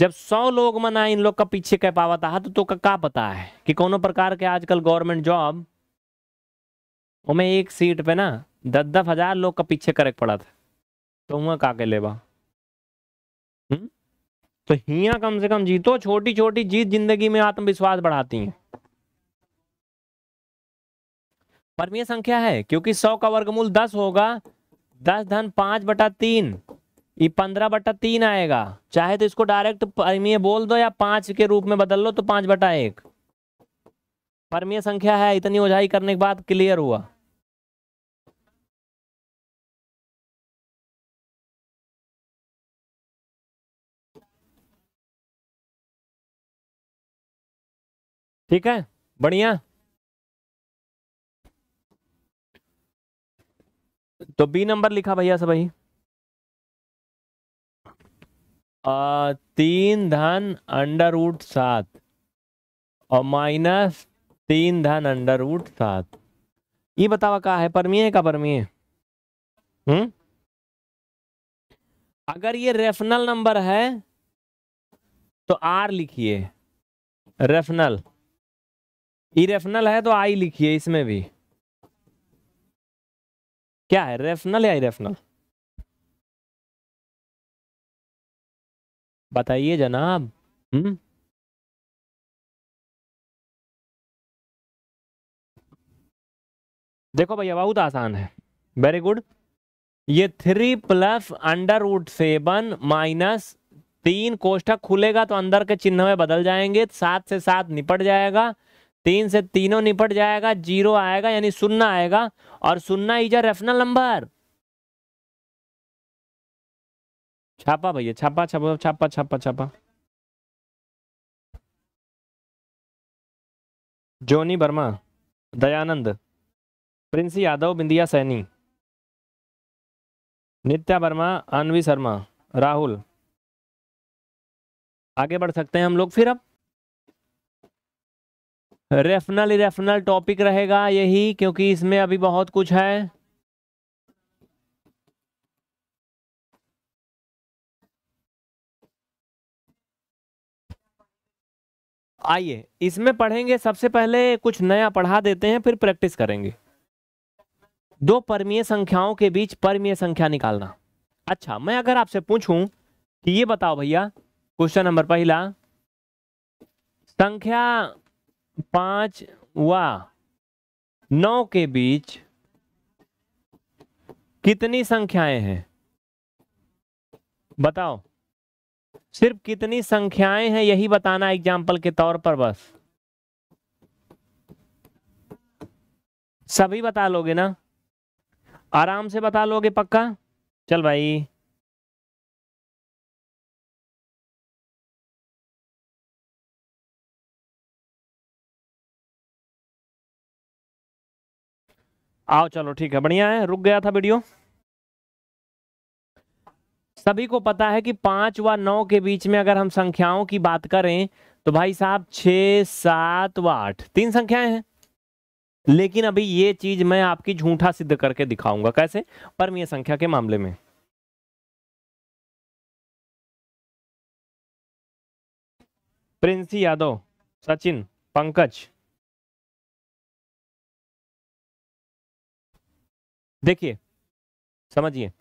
A: जब सौ लोग मना इन लोग का पीछे कह पावत आहा तो, तो का, का पता है कि कोनो प्रकार के आजकल गवर्नमेंट जॉब उमें एक सीट पे ना दस दस हजार लोग का पीछे करे पड़ा था तो हुआ का के लेबा तो हिया कम से कम जीतो छोटी छोटी जीत जिंदगी में आत्मविश्वास बढ़ाती है परमीय संख्या है क्योंकि सौ का वर्गमूल दस होगा दस धन पांच बटा तीन ये पंद्रह बटा तीन आएगा चाहे तो इसको डायरेक्ट परमीय बोल दो या पांच के रूप में बदल लो तो पांच बटा एक परमीय संख्या है इतनी ओझाई करने के बाद क्लियर हुआ
B: ठीक है बढ़िया तो
A: बी नंबर लिखा भैया सब भाई आ, तीन धन अंडर उड सात और माइनस तीन धन अंडर उड सात ये बतावा कहा है परमीय का परमीय हम्म अगर ये रेफनल नंबर है तो आर लिखिए रेफनल इरेफनल है तो आई लिखिए इसमें भी क्या है
B: रेफनल या इरेफनल बताइए जनाब हम्म
A: देखो भैया बहुत आसान है वेरी गुड ये three plus under root seven minus तीन कोष्ठक खुलेगा तो अंदर के चिन्ह में बदल जाएंगे सात से सात निपट जाएगा तीन से तीनों निपट जाएगा जीरो आएगा यानी सुन्ना आएगा और सुनना इज अ रेफनल नंबर छापा भैया छापा छापा छापा छापा
B: छापा जोनी वर्मा दयानंद प्रिंस यादव बिंदिया सैनी नित्या वर्मा आनवी शर्मा राहुल
A: आगे बढ़ सकते हैं हम लोग फिर अब रेफनल इरेफनल टॉपिक रहेगा यही क्योंकि इसमें अभी बहुत कुछ है आइए इसमें पढ़ेंगे सबसे पहले कुछ नया पढ़ा देते हैं फिर प्रैक्टिस करेंगे दो परमीय संख्याओं के बीच परमीय संख्या निकालना अच्छा मैं अगर आपसे पूछूं कि ये बताओ भैया क्वेश्चन नंबर पहला संख्या पांच व नौ के बीच कितनी संख्याएं हैं बताओ सिर्फ कितनी संख्याएं हैं यही बताना एग्जाम्पल के तौर पर बस सभी बता लोगे ना आराम से बता
B: लोगे पक्का चल भाई आओ चलो ठीक है बढ़िया है रुक गया था वीडियो
A: सभी को पता है कि पांच व नौ के बीच में अगर हम संख्याओं की बात करें तो भाई साहब छ सात व आठ तीन संख्याएं हैं लेकिन अभी ये चीज मैं आपकी झूठा सिद्ध करके दिखाऊंगा कैसे
B: परमीय संख्या के मामले में प्रिंसी यादव सचिन पंकज देखिए
A: समझिए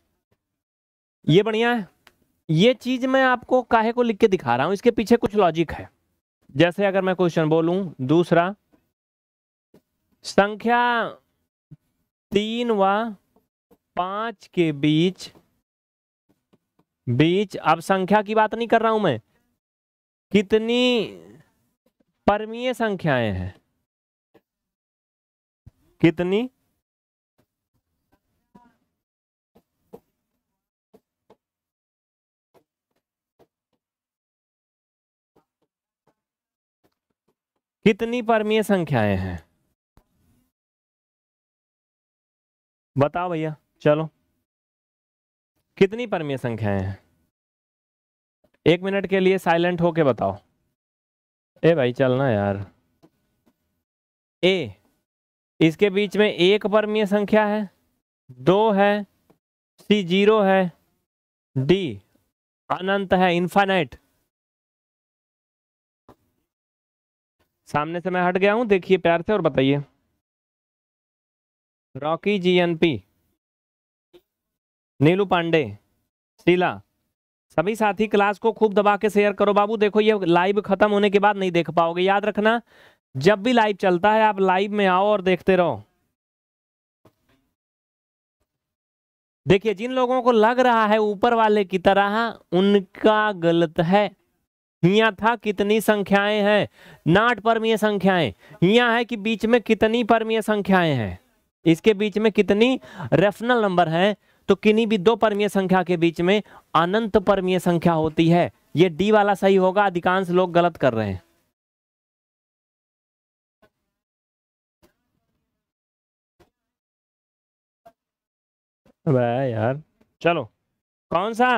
A: ये बढ़िया है ये चीज मैं आपको काहे को लिख के दिखा रहा हूं इसके पीछे कुछ लॉजिक है जैसे अगर मैं क्वेश्चन बोलू दूसरा संख्या तीन व पांच के बीच बीच अब संख्या की बात नहीं कर रहा हूं मैं कितनी परमीय संख्याएं हैं
B: कितनी कितनी परमीय संख्याएं हैं बताओ भैया चलो
A: कितनी परमीय संख्याएं हैं एक मिनट के लिए साइलेंट होके बताओ ए भाई चलना यार ए इसके बीच में एक परमीय संख्या है दो है सी जीरो है डी अनंत है इन्फानाइट
B: सामने से मैं हट गया हूँ देखिए प्यार
A: से और बताइए Rocky ji N P Neelu Pandey Sheela सभी साथी क्लास को खूब दबा के शेयर करो बाबू देखो ये लाइव खत्म होने के बाद नहीं देख पाओगे याद रखना जब भी लाइव चलता है आप लाइव में आओ और देखते रहो देखिए जिन लोगों को लग रहा है ऊपर वाले की तरह उनका गलत है हिया था कितनी संख्याएं हैं नाट परमीय संख्याएं हिया है कि बीच में कितनी परमीय संख्याएं हैं इसके बीच में कितनी रेफनल नंबर है तो किन्हीं भी दो परमीय संख्या के बीच में अनंत परमीय संख्या होती है ये डी वाला सही होगा अधिकांश लोग गलत कर रहे हैं यार चलो कौन सा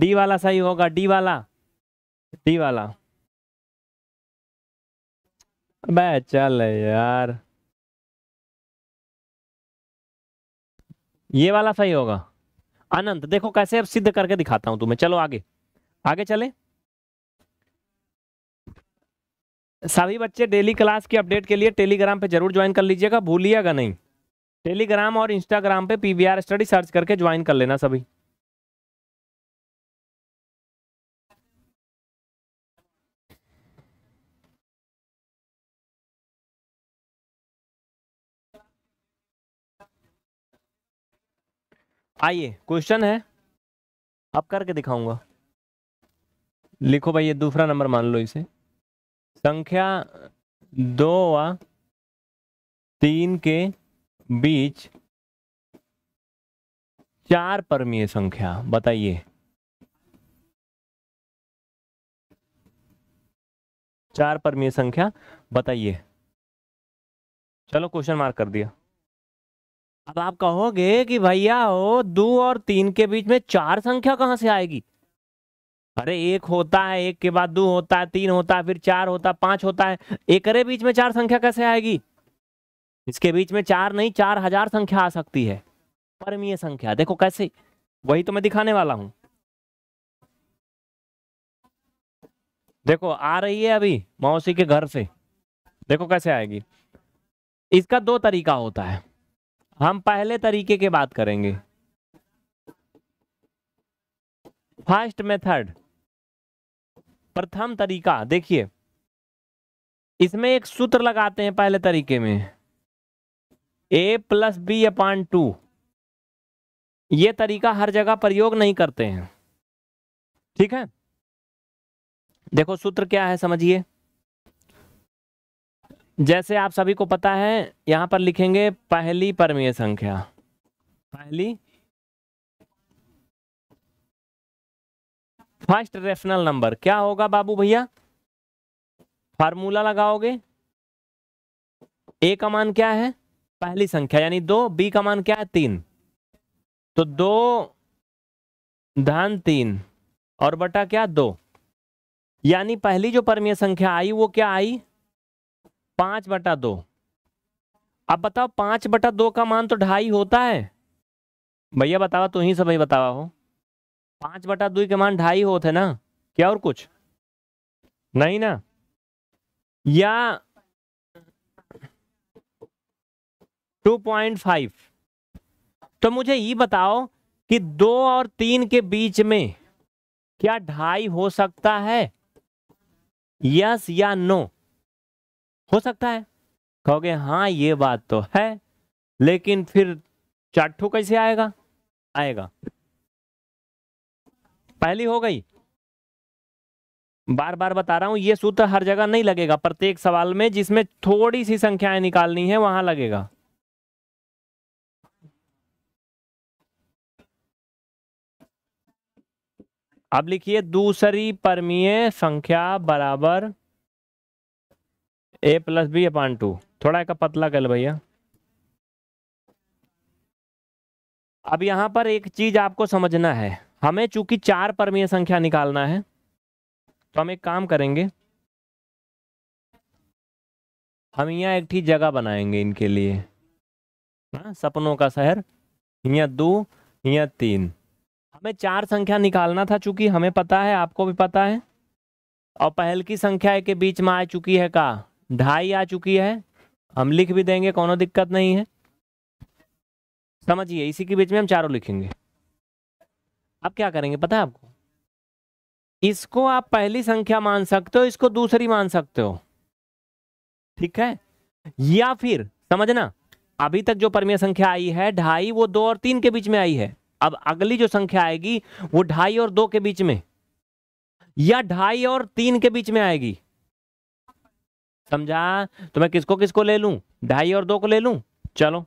A: डी वाला सही होगा डी वाला टी वाला अबे चल यार ये वाला सही होगा अनंत देखो कैसे अब सिद्ध करके दिखाता हूं तुम्हें चलो आगे आगे चले सभी बच्चे डेली क्लास की अपडेट के लिए टेलीग्राम पे जरूर ज्वाइन कर लीजिएगा भूलिएगा नहीं टेलीग्राम और इंस्टाग्राम पे पीवीआर स्टडी सर्च करके ज्वाइन कर लेना सभी आइए क्वेश्चन है अब करके दिखाऊंगा लिखो भाई ये दूसरा नंबर मान लो इसे संख्या दो व तीन के बीच
B: चार परमीय संख्या बताइए
A: चार परमीय संख्या बताइए चलो क्वेश्चन मार्क कर दिया अब आप कहोगे कि भैया हो दो और तीन के बीच में चार संख्या कहाँ से आएगी अरे एक होता है एक के बाद दो होता है तीन होता है फिर चार होता है पांच होता है एक अरे बीच में चार संख्या कैसे आएगी इसके बीच में चार नहीं चार हजार संख्या आ सकती है परमीय संख्या देखो कैसे वही तो मैं दिखाने वाला हूं देखो आ रही है अभी मौसी के घर से देखो कैसे आएगी इसका दो तरीका होता है हम पहले तरीके के बात करेंगे फर्स्ट मेथड प्रथम तरीका देखिए इसमें एक सूत्र लगाते हैं पहले तरीके में A plus B upon two ये तरीका हर जगह प्रयोग नहीं करते हैं ठीक है देखो सूत्र क्या है समझिए जैसे आप सभी को पता है यहाँ पर लिखेंगे पहली परमीय संख्या पहली फर्स्ट रेफनल नंबर क्या होगा बाबू भैया फार्मूला लगाओगे ए का मान क्या है पहली संख्या यानी दो बी का मान क्या है तीन तो दो धन तीन और बटा क्या दो यानी पहली जो परमीय संख्या आई वो क्या आई पांच बटा दो अब बताओ पांच बटा दो का मान तो ढाई होता है भैया बतावा तो ही सभी बतावा हो पांच बटा दो के मान ढाई होते ना क्या और कुछ नहीं ना या टू पॉइंट फाइव तो मुझे ये बताओ कि दो और तीन के बीच में क्या ढाई हो सकता है यस या नो हो सकता है कहोगे हाँ ये बात तो है लेकिन फिर चाटू कैसे आएगा आएगा पहली हो गई बार बार बता रहा हूं ये सूत्र हर जगह नहीं लगेगा प्रत्येक सवाल में जिसमें थोड़ी सी संख्याएं निकालनी है वहां लगेगा अब लिखिए दूसरी परमीय संख्या बराबर A plus B upon two थोड़ा का पतला कर भैया अब यहाँ पर एक चीज आपको समझना है हमें चूंकि चार परमीय संख्या निकालना है तो हम एक काम करेंगे हम यहाँ एक ठीक जगह बनाएंगे इनके लिए ना हाँ, सपनों का शहर यहाँ दो यहाँ तीन हमें चार संख्या निकालना था चूंकि हमें पता है आपको भी पता है और पहल की संख्या के बीच में आ चुकी है का ढाई आ चुकी है हम लिख भी देंगे कोनो दिक्कत नहीं है समझिए इसी के बीच में हम चारों लिखेंगे अब क्या करेंगे पता है आपको इसको आप पहली संख्या मान सकते हो इसको दूसरी मान सकते हो ठीक है या फिर समझना अभी तक जो परमीय संख्या आई है ढाई वो दो और तीन के बीच में आई है अब अगली जो संख्या आएगी वो ढाई और दो के बीच में या ढाई और तीन के बीच में आएगी समझा तो मैं किसको किसको ले लूं ढाई और दो को ले लूं चलो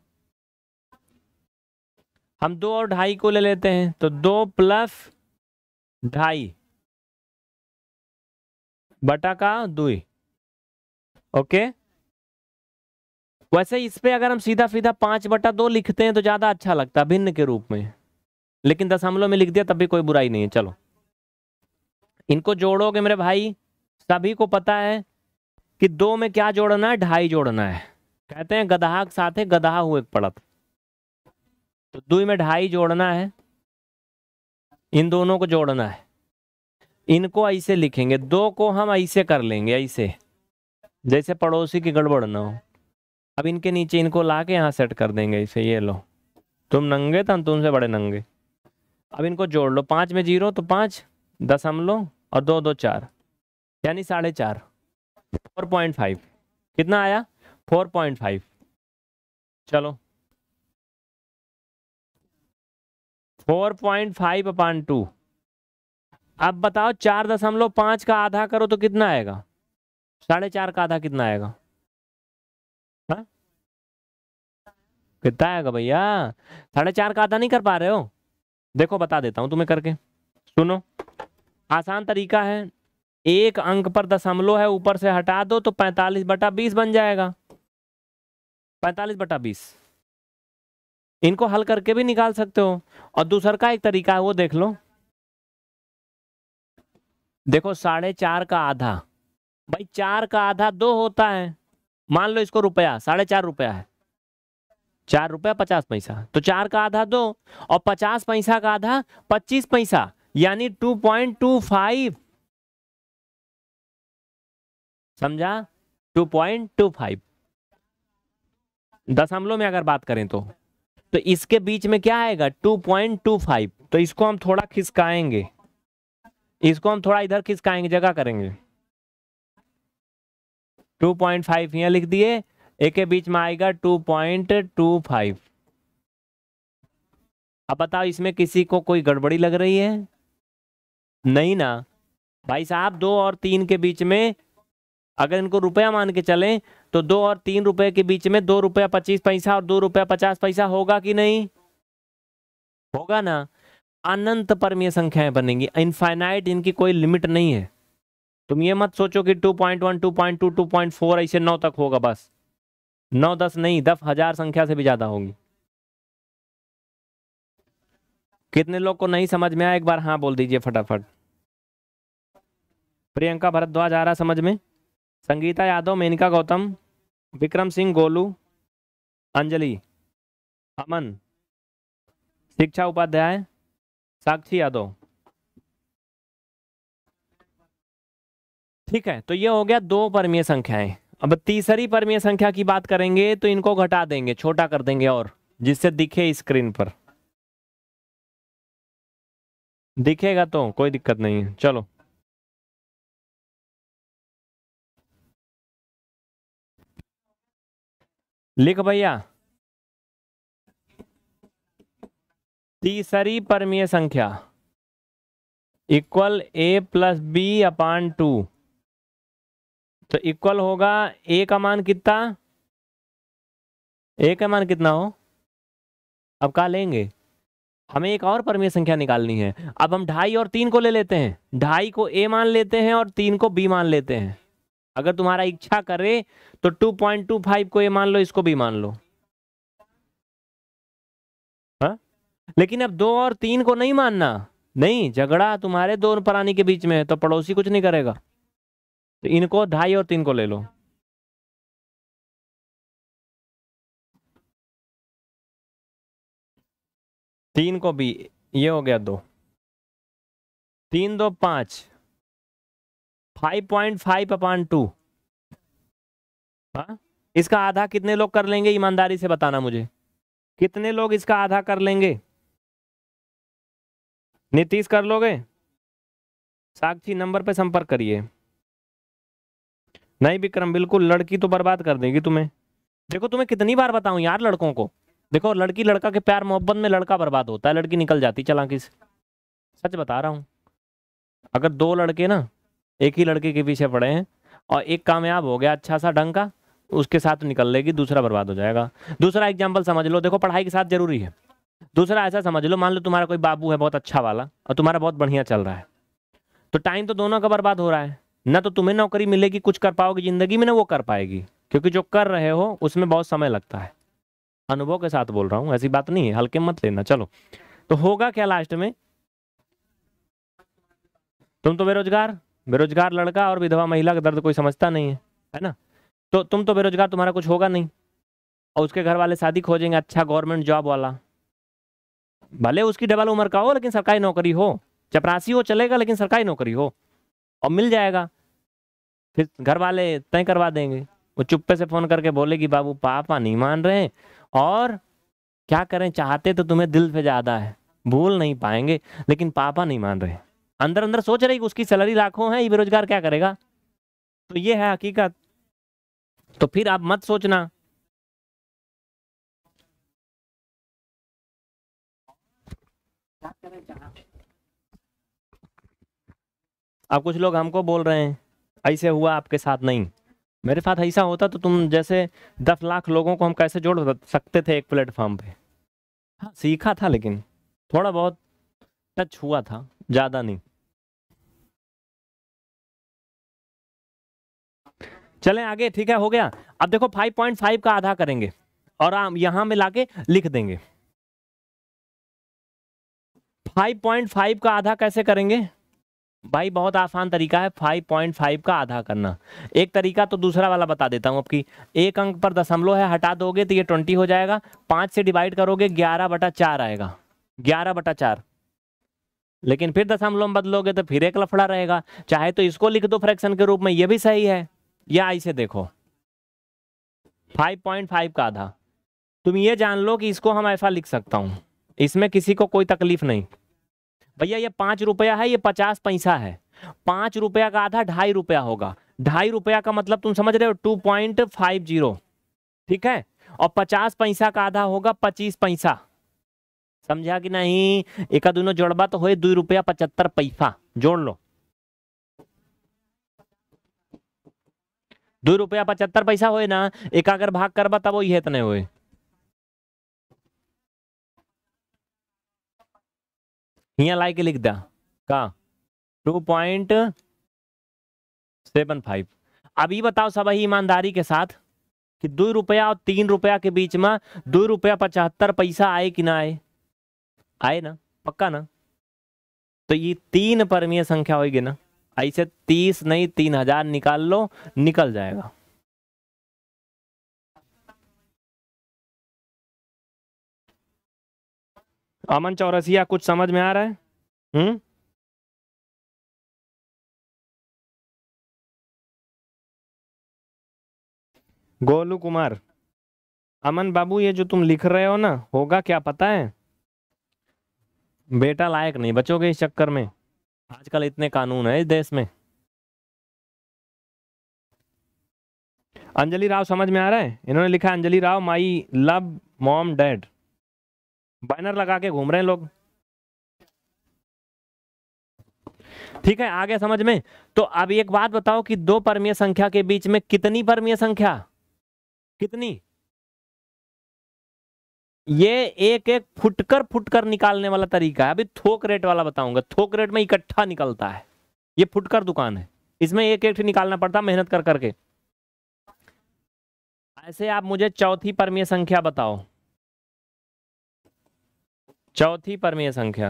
A: हम दो और ढाई को ले लेते हैं तो दो प्लस ढाई बटा का दुई ओके वैसे इस पे अगर हम सीधा सीधा पांच बटा दो लिखते हैं तो ज्यादा अच्छा लगता है भिन्न के रूप में लेकिन दशमलव में लिख दिया तब भी कोई बुराई नहीं है चलो इनको जोड़ोगे मेरे भाई सभी को पता है कि दो में क्या जोड़ना है ढाई जोड़ना है कहते हैं गधा के साथ है गधा हुए पड़त तो दुई में ढाई जोड़ना है इन दोनों को जोड़ना है इनको ऐसे लिखेंगे दो को हम ऐसे कर लेंगे ऐसे जैसे पड़ोसी की गड़बड़ ना हो अब इनके नीचे इनको ला के यहाँ सेट कर देंगे इसे ये लो तुम नंगे तो तुमसे बड़े नंगे अब इनको जोड़ लो पाँच में जीरो तो पाँच लो और दो दो चार यानी साढ़े चार फोर पॉइंट फाइव कितना आया फोर पॉइंट फाइव चलो four point five upon two अब बताओ चार दशमलव पाँच का आधा करो तो कितना आएगा साढ़े चार का आधा कितना आएगा हा? कितना आएगा भैया साढ़े चार का आधा नहीं कर पा रहे हो देखो बता देता हूँ तुम्हें करके सुनो आसान तरीका है एक अंक पर दशमलव है ऊपर से हटा दो तो पैंतालीस बटा बीस बन जाएगा पैंतालीस बटा बीस इनको हल करके भी निकाल सकते हो और दूसर का एक तरीका है वो देख लो देखो साढ़े चार का आधा भाई चार का आधा दो होता है मान लो इसको रुपया साढ़े चार रुपया है चार रुपया पचास पैसा तो चार का आधा दो और पचास पैसा का आधा पच्चीस पैसा यानी टू पॉइंट टू फाइव समझा 2.25 दशमलव में अगर बात करें तो तो इसके बीच में क्या आएगा 2.25 तो इसको हम थोड़ा खिसकाएंगे इसको हम थोड़ा इधर खिसकाएंगे जगह करेंगे 2.5 पॉइंट यहां लिख दिए एक के बीच में आएगा 2.25 अब बताओ इसमें किसी को कोई गड़बड़ी लग रही है नहीं ना भाई साहब दो और तीन के बीच में अगर इनको रुपया मान के चलें तो दो और तीन रुपए के बीच में दो रुपया पच्चीस पैसा और दो रुपया पचास पैसा होगा कि नहीं होगा ना अनंत परमीय संख्याएं बनेंगी इनफाइनाइट इनकी कोई लिमिट नहीं है तुम ये मत सोचो कि 2.1, 2.2, 2.4 ऐसे नौ तक होगा बस नौ दस नहीं दस हजार संख्या से भी ज्यादा होगी कितने लोग को नहीं समझ में आया एक बार हाँ बोल दीजिए फटाफट प्रियंका भरद्वाज आ रहा समझ में संगीता यादव मेनका गौतम विक्रम सिंह गोलू अंजलि अमन शिक्षा उपाध्याय साक्षी यादव ठीक है तो ये हो गया दो परमीय संख्याएं अब तीसरी परमीय संख्या की बात करेंगे तो इनको घटा देंगे छोटा कर देंगे और जिससे दिखे स्क्रीन पर दिखेगा तो कोई दिक्कत नहीं है चलो लिख भैया तीसरी परमीय संख्या equal A plus B upon two तो इक्वल होगा ए का मान कितना ए का मान कितना हो अब कहा लेंगे हमें एक और परमीय संख्या निकालनी है अब हम ढाई और तीन को ले लेते हैं ढाई को ए मान लेते हैं और तीन को बी मान लेते हैं अगर तुम्हारा इच्छा करे तो 2.25 को ये मान लो इसको भी मान लो हा? लेकिन अब दो और तीन को नहीं मानना नहीं झगड़ा तुम्हारे दो प्राणी के बीच में है तो पड़ोसी कुछ नहीं करेगा तो इनको ढाई और तीन को ले लो तीन को भी ये हो गया दो तीन दो पांच five point five upon two हाँ इसका आधा कितने लोग कर लेंगे ईमानदारी से बताना मुझे कितने लोग इसका आधा कर लेंगे नीतीश कर लोगे साक्षी नंबर पे संपर्क करिए नहीं विक्रम बिल्कुल लड़की तो बर्बाद कर देगी तुम्हें देखो तुम्हें कितनी बार बताऊं यार लड़कों को देखो लड़की लड़का के प्यार मोहब्बत में लड़का बर्बाद होता है लड़की निकल जाती चला किस सच बता रहा हूँ अगर दो लड़के ना एक ही लड़के के पीछे पड़े हैं और एक कामयाब हो गया अच्छा सा ढंग का उसके साथ निकल लेगी दूसरा बर्बाद हो जाएगा दूसरा एग्जाम्पल समझ लो देखो पढ़ाई के साथ जरूरी है दूसरा ऐसा समझ लो मान लो तुम्हारा कोई बाबू है बहुत अच्छा वाला और तुम्हारा बहुत बढ़िया चल रहा है तो टाइम तो दोनों का बर्बाद हो रहा है ना तो तुम्हें नौकरी मिलेगी कुछ कर पाओगे ज़िंदगी में ना वो कर पाएगी क्योंकि जो कर रहे हो उसमें बहुत समय लगता है अनुभव के साथ बोल रहा हूँ ऐसी बात नहीं है हल्के मत लेना चलो तो होगा क्या लास्ट में तुम तो बेरोजगार बेरोजगार लड़का और विधवा महिला का दर्द कोई समझता नहीं है है ना तो तुम तो बेरोजगार तुम्हारा कुछ होगा नहीं और उसके घर वाले शादी खोजेंगे अच्छा गवर्नमेंट जॉब वाला भले उसकी डबल उम्र का हो लेकिन सरकारी नौकरी हो चपरासी हो चलेगा लेकिन सरकारी नौकरी हो और मिल जाएगा फिर घर वाले तय करवा देंगे वो चुप्पे से फ़ोन करके बोले कि बाबू पापा नहीं मान रहे हैं और क्या करें चाहते तो तुम्हें दिल पे ज़्यादा है भूल नहीं पाएंगे लेकिन पापा नहीं मान रहे अंदर अंदर सोच रहे कि उसकी सैलरी लाखों है ये बेरोजगार क्या करेगा तो ये है हकीकत तो फिर आप मत सोचना अब कुछ लोग हमको बोल रहे हैं ऐसे हुआ आपके साथ नहीं मेरे साथ ऐसा होता तो तुम जैसे दस लाख लोगों को हम कैसे जोड़ सकते थे एक प्लेटफॉर्म पे हाँ सीखा था लेकिन थोड़ा बहुत टच हुआ था ज़्यादा नहीं चलें आगे ठीक है हो गया अब देखो 5.5 का आधा करेंगे और हम यहां में लाके लिख देंगे 5.5 का आधा कैसे करेंगे भाई बहुत आसान तरीका है 5.5 का आधा करना एक तरीका तो दूसरा वाला बता देता हूँ आपकी एक अंक पर दशमलव है हटा दोगे तो ये 20 हो जाएगा पाँच से डिवाइड करोगे 11 बटा चार आएगा 11 बटा चार लेकिन फिर दशमलव में बदलोगे तो फिर एक लफड़ा रहेगा चाहे तो इसको लिख दो फ्रैक्शन के रूप में ये भी सही है या इसे देखो 5.5 का आधा तुम ये जान लो कि इसको हम ऐसा लिख सकता हूँ इसमें किसी को कोई तकलीफ नहीं भैया ये पाँच रुपया है ये पचास पैसा है पाँच रुपया का आधा ढाई रुपया होगा ढाई रुपया का मतलब तुम समझ रहे हो टू पॉइंट फाइव जीरो ठीक है और पचास पैसा का आधा होगा पच्चीस पैसा समझा कि नहीं एक दोनों जोड़बा तो हो दो रुपया पचहत्तर पैसा जोड़ लो दो रुपया पचहत्तर पैसा हो ना एक अगर भाग बता तब ये इतने हुए हियाँ लाइक लिख दिया का टू पॉइंट सेवन फाइव अब ये बताओ सब ही ईमानदारी के साथ कि दो रुपया और तीन रुपया के बीच में दो रुपया पचहत्तर पैसा आए कि ना आए आए ना पक्का ना तो ये तीन परमीय संख्या होगी ना ऐसे तीस नहीं तीन हजार निकाल लो निकल जाएगा
B: अमन चौरसिया कुछ समझ में आ रहा है हम्म गोलू कुमार
A: अमन बाबू ये जो तुम लिख रहे हो ना होगा क्या पता है बेटा लायक नहीं बचोगे इस चक्कर में आजकल इतने कानून है इस देश में अंजलि राव समझ में आ रहा है इन्होंने लिखा Anjali Rao my love mom dad banner लगा के घूम रहे हैं लोग ठीक है आगे समझ में तो अब एक बात बताओ कि दो परमीय संख्या के बीच में कितनी परमीय संख्या कितनी ये एक एक फुटकर फुटकर निकालने वाला तरीका है अभी थोक रेट वाला बताऊंगा थोक रेट में इकट्ठा निकलता है ये फुटकर दुकान है इसमें एक एक निकालना पड़ता है मेहनत कर करके ऐसे आप मुझे चौथी परमीय संख्या बताओ चौथी परमीय संख्या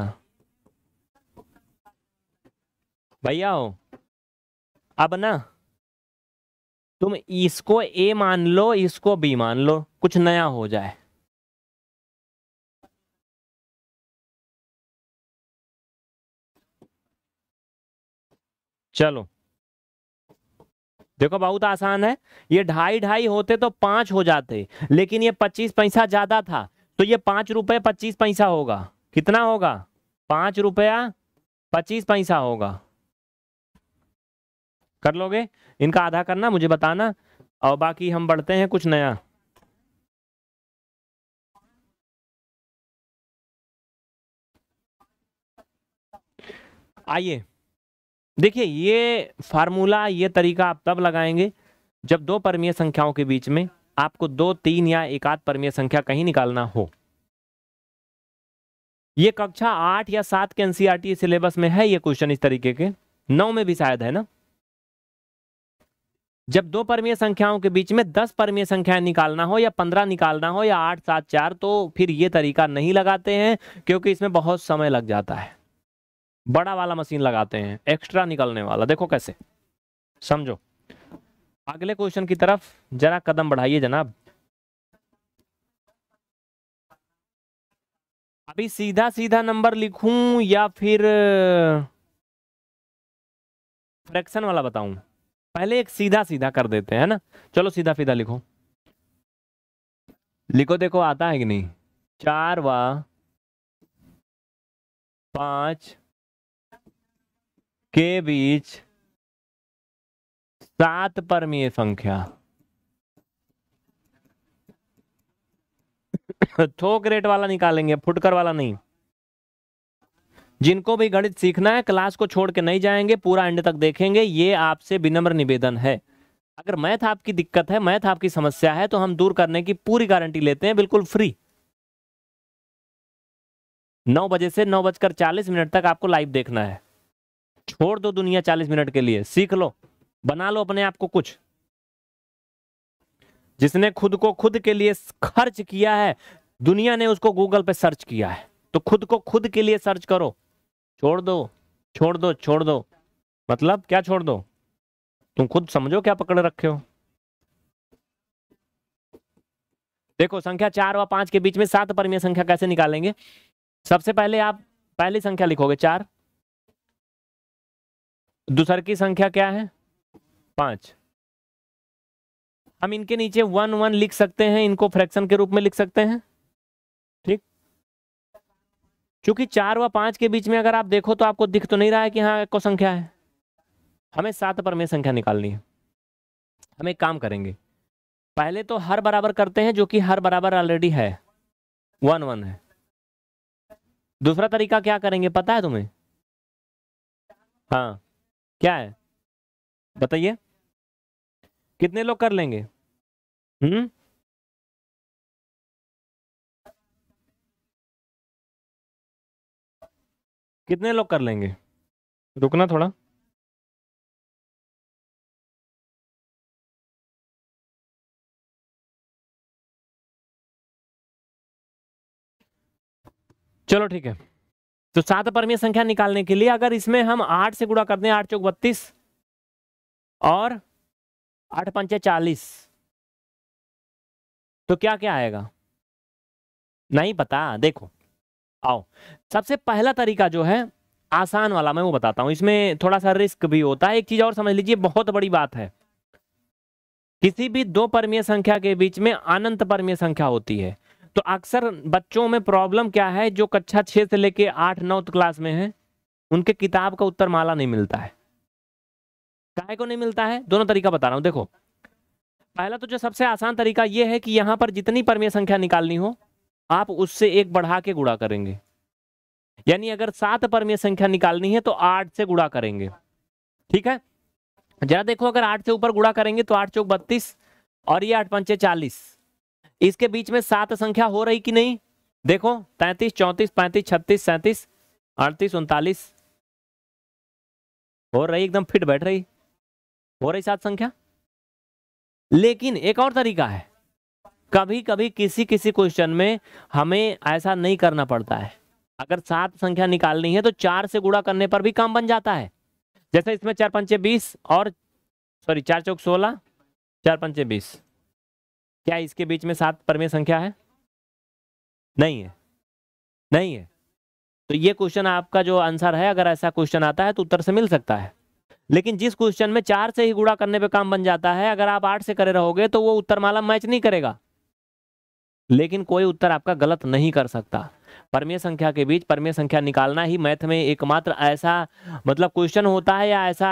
A: भैया हो अब ना तुम इसको ए मान लो इसको बी मान लो
B: कुछ नया हो जाए
A: चलो देखो बहुत आसान है ये ढाई ढाई होते तो पांच हो जाते लेकिन ये पच्चीस पैसा ज्यादा था तो ये पांच रुपये पच्चीस पैसा होगा कितना होगा पांच रुपया पच्चीस पैसा होगा कर लोगे इनका आधा करना मुझे बताना और बाकी हम बढ़ते हैं कुछ नया आइए देखिए ये फार्मूला ये तरीका आप तब लगाएंगे जब दो परमीय संख्याओं के बीच में आपको दो तीन या एकाध परमीय संख्या कहीं निकालना हो ये कक्षा आठ या सात के एनसीईआरटी e e सिलेबस में है ये क्वेश्चन इस तरीके के नौ में भी शायद है ना जब दो परमीय संख्याओं के बीच में दस परमीय संख्याएं निकालना हो या पंद्रह निकालना हो या आठ सात चार तो फिर ये तरीका नहीं लगाते हैं क्योंकि इसमें बहुत समय लग जाता है बड़ा वाला मशीन लगाते हैं एक्स्ट्रा निकलने वाला देखो कैसे समझो अगले क्वेश्चन की तरफ जरा कदम बढ़ाइए जनाब अभी सीधा सीधा नंबर लिखूं या फिर फ्रैक्शन वाला बताऊं पहले एक सीधा सीधा कर देते हैं ना चलो सीधा सीधा लिखो लिखो देखो आता है कि नहीं चार व पांच के बीच सात परमीय संख्या थोक रेट वाला निकालेंगे फुटकर वाला नहीं जिनको भी गणित सीखना है क्लास को छोड़ के नहीं जाएंगे पूरा एंड तक देखेंगे ये आपसे विनम्र निवेदन है अगर मैथ आपकी दिक्कत है मैथ आपकी समस्या है तो हम दूर करने की पूरी गारंटी लेते हैं बिल्कुल फ्री नौ बजे से नौ बजकर चालीस मिनट तक आपको लाइव देखना है छोड़ दो दुनिया चालीस मिनट के लिए सीख लो बना लो अपने आप को कुछ जिसने खुद को खुद के लिए खर्च किया है दुनिया ने उसको गूगल पे सर्च किया है तो खुद को खुद के लिए सर्च करो छोड़ दो छोड़ दो छोड़ दो मतलब क्या छोड़ दो तुम खुद समझो क्या पकड़ रखे हो देखो संख्या चार व पांच के बीच में सात परमीय संख्या कैसे निकालेंगे सबसे पहले आप पहली संख्या लिखोगे चार दूसर की संख्या क्या है पांच हम इनके नीचे वन वन लिख सकते हैं इनको फ्रैक्शन के रूप में लिख सकते हैं ठीक क्योंकि चार व पांच के बीच में अगर आप देखो तो आपको दिख तो नहीं रहा है कि हाँ को संख्या है हमें सात पर में संख्या निकालनी है हम एक काम करेंगे पहले तो हर बराबर करते हैं जो कि हर बराबर ऑलरेडी है वन वन है दूसरा तरीका क्या करेंगे पता है तुम्हें हाँ क्या है
B: बताइए कितने लोग कर लेंगे हम्म कितने लोग कर लेंगे रुकना थोड़ा चलो ठीक है
A: तो सात परमी संख्या निकालने के लिए अगर इसमें हम आठ से गुणा कर दें आठ चौक बत्तीस और आठ पंचे चालीस तो क्या क्या आएगा नहीं पता देखो आओ सबसे पहला तरीका जो है आसान वाला मैं वो बताता हूं इसमें थोड़ा सा रिस्क भी होता है एक चीज़ और समझ लीजिए बहुत बड़ी बात है किसी भी दो परमीय संख्या के बीच में अनंत परमीय संख्या होती है तो अक्सर बच्चों में प्रॉब्लम क्या है जो कक्षा छः से लेके आठ नौ क्लास में है उनके किताब का उत्तर माला नहीं मिलता है काहे को नहीं मिलता है दोनों तरीका बता रहा हूँ देखो पहला तो जो सबसे आसान तरीका ये है कि यहाँ पर जितनी परमीय संख्या निकालनी हो आप उससे एक बढ़ा के गुड़ा करेंगे यानी अगर सात परमीय संख्या निकालनी है तो आठ से गुड़ा करेंगे ठीक है जरा देखो अगर आठ से ऊपर गुड़ा करेंगे तो आठ चौक बत्तीस और ये आठ पंचे चालीस इसके बीच में सात संख्या हो रही कि नहीं देखो तैतीस चौंतीस पैंतीस छत्तीस सैंतीस अड़तीस उनतालीस हो रही एकदम फिट बैठ रही हो रही सात संख्या लेकिन एक और तरीका है कभी कभी किसी किसी क्वेश्चन में हमें ऐसा नहीं करना पड़ता है अगर सात संख्या निकालनी है तो चार से गुड़ा करने पर भी काम बन जाता है जैसे इसमें चार पंचे बीस और सॉरी चार चौक सोलह चार पंचे बीस क्या इसके बीच में सात परमेय संख्या है नहीं है नहीं है तो ये क्वेश्चन आपका जो आंसर है अगर ऐसा क्वेश्चन आता है तो उत्तर से मिल सकता है लेकिन जिस क्वेश्चन में चार से ही गुड़ा करने पे काम बन जाता है अगर आप आठ से करे रहोगे तो वो उत्तर माला मैच नहीं करेगा लेकिन कोई उत्तर आपका गलत नहीं कर सकता परमेय संख्या के बीच परमेय संख्या निकालना ही मैथ में एकमात्र ऐसा मतलब क्वेश्चन होता है या ऐसा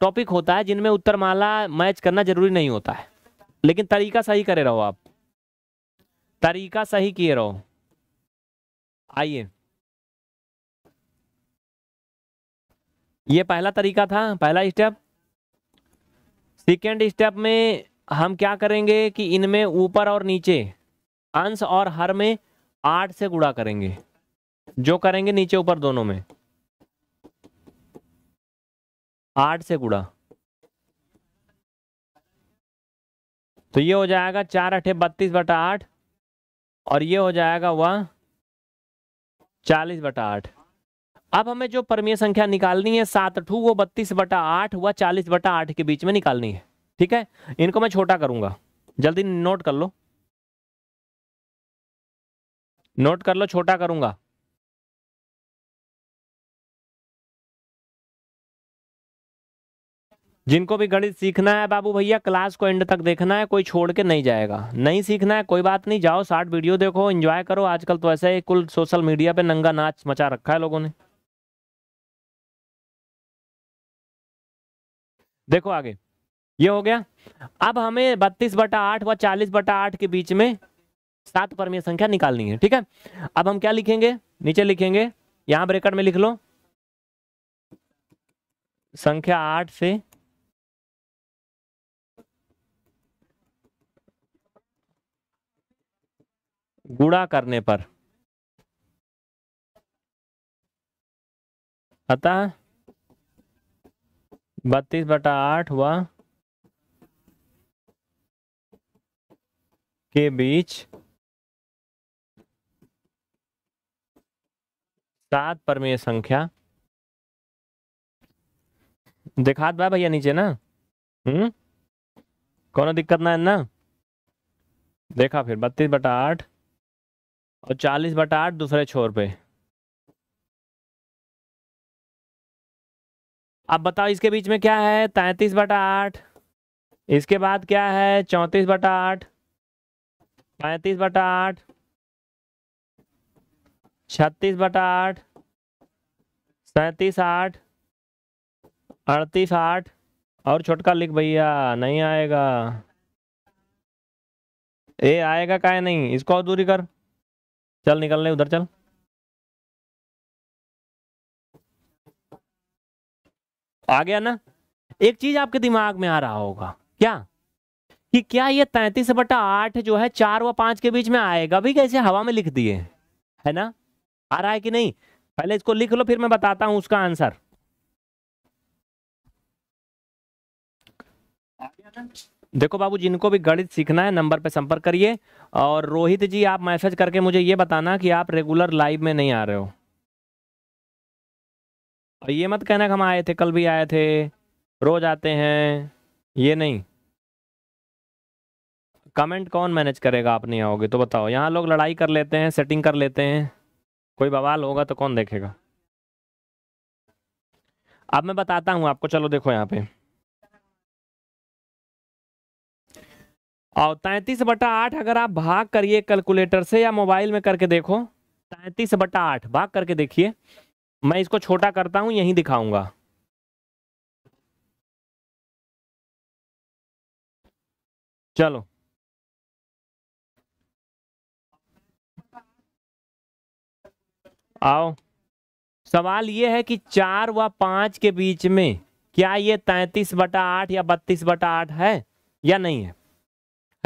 A: टॉपिक होता है जिनमें उत्तरमाला मैच करना जरूरी नहीं होता है लेकिन तरीका सही करे रहो आप तरीका सही किए रहो आइए ये पहला तरीका था पहला स्टेप सेकेंड स्टेप में हम क्या करेंगे कि इनमें ऊपर और नीचे अंश और हर में आठ से गुड़ा करेंगे जो करेंगे नीचे ऊपर दोनों में आठ से गुड़ा तो ये हो जाएगा चार अठे बत्तीस बटा आठ और ये हो जाएगा वह चालीस बटा आठ अब हमें जो परमीय संख्या निकालनी है सात अठू वो बत्तीस बटा आठ हुआ चालीस बटा आठ के बीच में निकालनी है ठीक है इनको मैं छोटा करूंगा जल्दी नोट कर लो नोट कर लो छोटा करूंगा जिनको भी गणित सीखना है बाबू भैया क्लास को एंड तक देखना है कोई छोड़ के नहीं जाएगा नहीं सीखना है कोई बात नहीं जाओ शार्ट वीडियो देखो एंजॉय करो आजकल तो ऐसा ही कुल सोशल मीडिया पे नंगा नाच मचा रखा है लोगों ने देखो आगे ये हो गया अब हमें बत्तीस बटा आठ व चालीस बटा आठ के बीच में सात परमीय संख्या निकालनी है ठीक है अब हम क्या लिखेंगे नीचे लिखेंगे यहां ब्रेकट में लिख लो संख्या आठ से गुणा करने पर अतः बत्तीस बटा आठ व के बीच सात परमेय संख्या दिखा दे भैया नीचे ना
C: हम्म
A: कोनो दिक्कत ना है ना देखा फिर बत्तीस बटा आठ और चालीस बटा आठ दूसरे छोर पे अब बताओ इसके बीच में क्या है तैतीस बटा आठ इसके बाद क्या है चौंतीस बटा आठ पैंतीस बटा आठ छत्तीस बटा आठ सैंतीस आठ अड़तीस आठ और छोटका लिख भैया नहीं आएगा ए आएगा का
B: नहीं इसको और दूरी कर चल निकल ले उधर चल
A: आ गया ना एक चीज आपके दिमाग में आ रहा होगा क्या कि क्या ये तैतीस बटा आठ जो है चार व पांच के बीच में आएगा भी कैसे हवा में लिख दिए है ना आ रहा है कि नहीं पहले इसको लिख लो फिर मैं बताता हूं उसका आंसर आ गया ना देखो बाबू जिनको भी गणित सीखना है नंबर पे संपर्क करिए और रोहित जी आप मैसेज करके मुझे ये बताना कि आप रेगुलर लाइव में नहीं आ रहे हो और ये मत कहना कि हम आए थे कल भी आए थे रोज आते हैं ये नहीं कमेंट कौन मैनेज करेगा आप नहीं आओगे तो बताओ यहाँ लोग लड़ाई कर लेते हैं सेटिंग कर लेते हैं कोई बवाल होगा तो कौन देखेगा अब मैं बताता हूँ आपको चलो देखो यहाँ पे और तैंतीस बटा आठ अगर आप भाग करिए कैलकुलेटर से या मोबाइल में करके देखो तैंतीस बटा आठ भाग करके देखिए मैं इसको छोटा करता हूं यहीं दिखाऊंगा चलो आओ सवाल यह है कि चार व पांच के बीच में क्या ये तैतीस बटा आठ या बत्तीस बटा आठ है या नहीं है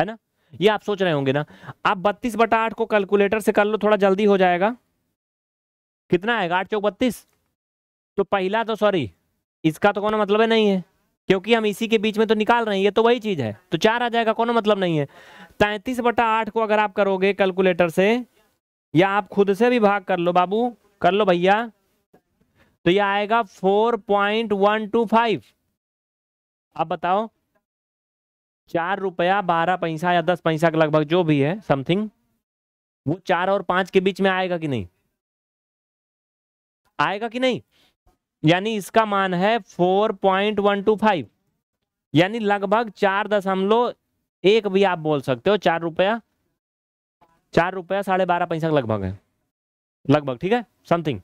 A: है ना ये आप सोच रहे होंगे ना आप बत्तीस बटा आठ को कैलकुलेटर से कर लो थोड़ा जल्दी हो जाएगा कितना आएगा आठ चौक बत्तीस तो पहला तो सॉरी इसका तो कोनो मतलब है नहीं है क्योंकि हम इसी के बीच में तो निकाल रहे हैं ये तो वही चीज़ है तो चार आ जाएगा कोनो मतलब नहीं है तैतीस बटा आठ को अगर आप करोगे कैलकुलेटर से या आप खुद से भी भाग कर लो बाबू कर लो भैया तो यह आएगा four point one two five आप बताओ चार रुपया बारह पैसा या दस पैसा का लगभग जो भी है समथिंग वो चार और पांच के बीच में आएगा कि नहीं आएगा कि नहीं यानी इसका मान है four point one two five यानी लगभग चार दशमलव एक भी आप बोल सकते हो चार रुपया चार रुपया साढ़े बारह पैसा लगभग है लगभग ठीक है समथिंग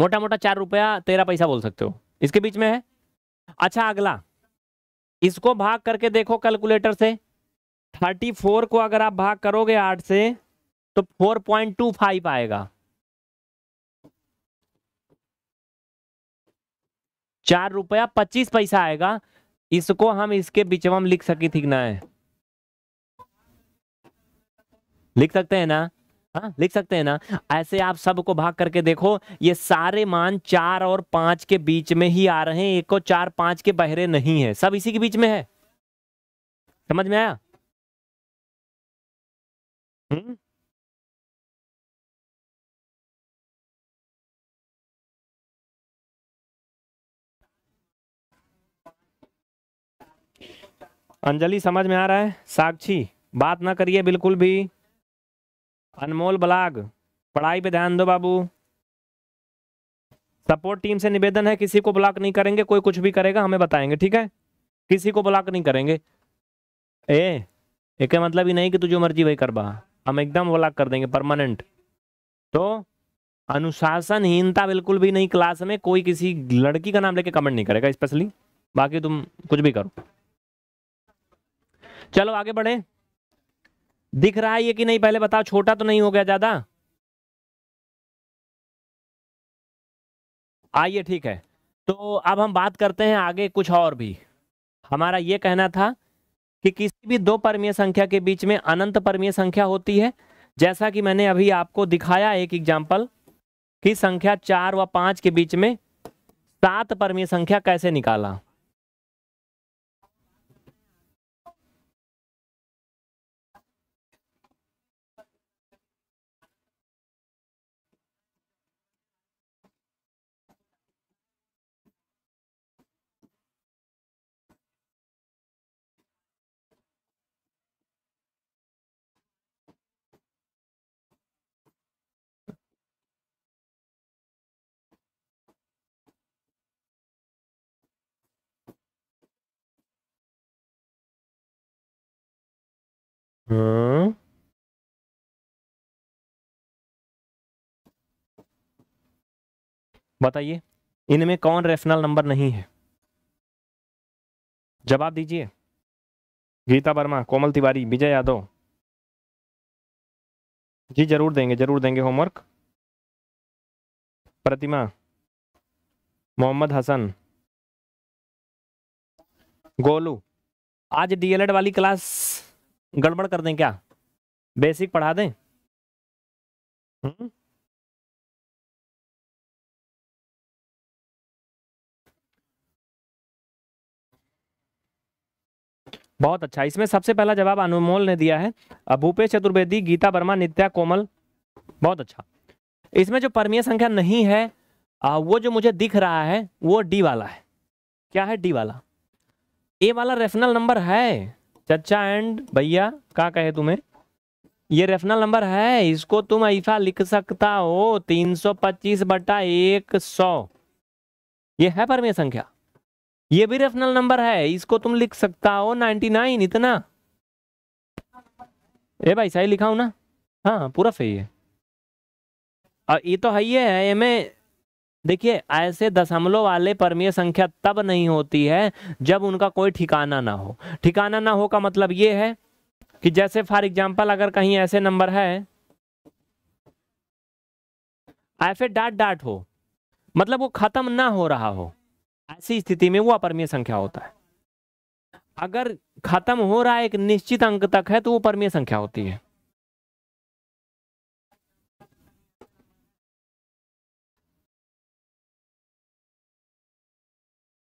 A: मोटा मोटा चार रुपया तेरह पैसा बोल सकते हो इसके बीच में है अच्छा अगला इसको भाग करके देखो कैलकुलेटर से थर्टी फोर को अगर आप भाग करोगे आठ से तो फोर पॉइंट टू फाइव आएगा चार रुपया पच्चीस पैसा आएगा इसको हम इसके बीच में लिख सकी थी ना है लिख सकते हैं ना हाँ लिख सकते हैं ना ऐसे आप सबको भाग करके देखो ये सारे मान चार और पांच के बीच में ही आ रहे हैं एक को चार पांच के बहरे नहीं है सब इसी के बीच में है समझ में आया हुँ? हम्म। अंजलि समझ में आ रहा है साक्षी बात ना करिए बिल्कुल भी अनमोल बलाग पढ़ाई पे ध्यान दो बाबू सपोर्ट टीम से निवेदन है किसी को ब्लॉक नहीं करेंगे कोई कुछ भी करेगा हमें बताएंगे ठीक है किसी को ब्लॉक नहीं करेंगे ए एक मतलब ही नहीं कि तू जो मर्जी वही करवा हम एकदम ब्लॉक कर देंगे परमानेंट तो अनुशासनहीनता बिल्कुल भी नहीं क्लास में कोई किसी लड़की का नाम लेके कमेंट नहीं करेगा स्पेशली बाकी तुम कुछ भी करो चलो आगे बढ़े दिख रहा है ये कि नहीं पहले बताओ छोटा तो नहीं हो गया ज्यादा आइए ठीक है तो अब हम बात करते हैं आगे कुछ और भी हमारा ये कहना था कि किसी भी दो परमीय संख्या के बीच में अनंत परमीय संख्या होती है जैसा कि मैंने अभी आपको दिखाया एक एग्जाम्पल कि संख्या चार व पांच के बीच में सात परमीय संख्या कैसे निकाला
B: हम्म।
A: बताइए इनमें कौन रेफनल नंबर नहीं है जवाब दीजिए गीता वर्मा कोमल तिवारी विजय यादव
B: जी जरूर देंगे जरूर देंगे होमवर्क प्रतिमा
A: मोहम्मद हसन गोलू आज डीएलएड वाली क्लास गड़बड़ कर दें क्या बेसिक
B: पढ़ा दें हुँ?
C: हम्म?
A: बहुत अच्छा इसमें सबसे पहला जवाब अनुमोल ने दिया है भूपेश चतुर्वेदी गीता वर्मा नित्या कोमल बहुत अच्छा इसमें जो परमीय संख्या नहीं है वो जो मुझे दिख रहा है वो डी वाला है क्या है डी वाला ए वाला रेफनल नंबर है चचा एंड भैया क्या कहे तुम्हें ये रेफरल नंबर है इसको तुम ऐसा लिख सकता हो तीन सौ पच्चीस बटा एक सौ ये है परमे संख्या ये भी रेफरल नंबर है इसको तुम लिख सकता हो 99 नाइन इतना ए भाई सही लिखा हूं ना हाँ पूरा सही है और ये तो है ही है एम देखिए ऐसे दशमलव वाले परमीय संख्या तब नहीं होती है जब उनका कोई ठिकाना ना हो ठिकाना ना हो का मतलब ये है कि जैसे फॉर एग्जाम्पल अगर कहीं ऐसे नंबर है ऐसे डाट डाट हो मतलब वो खत्म ना हो रहा हो ऐसी स्थिति में वो अपरमीय संख्या होता है अगर खत्म हो रहा है एक निश्चित अंक तक है तो वो परमीय संख्या होती है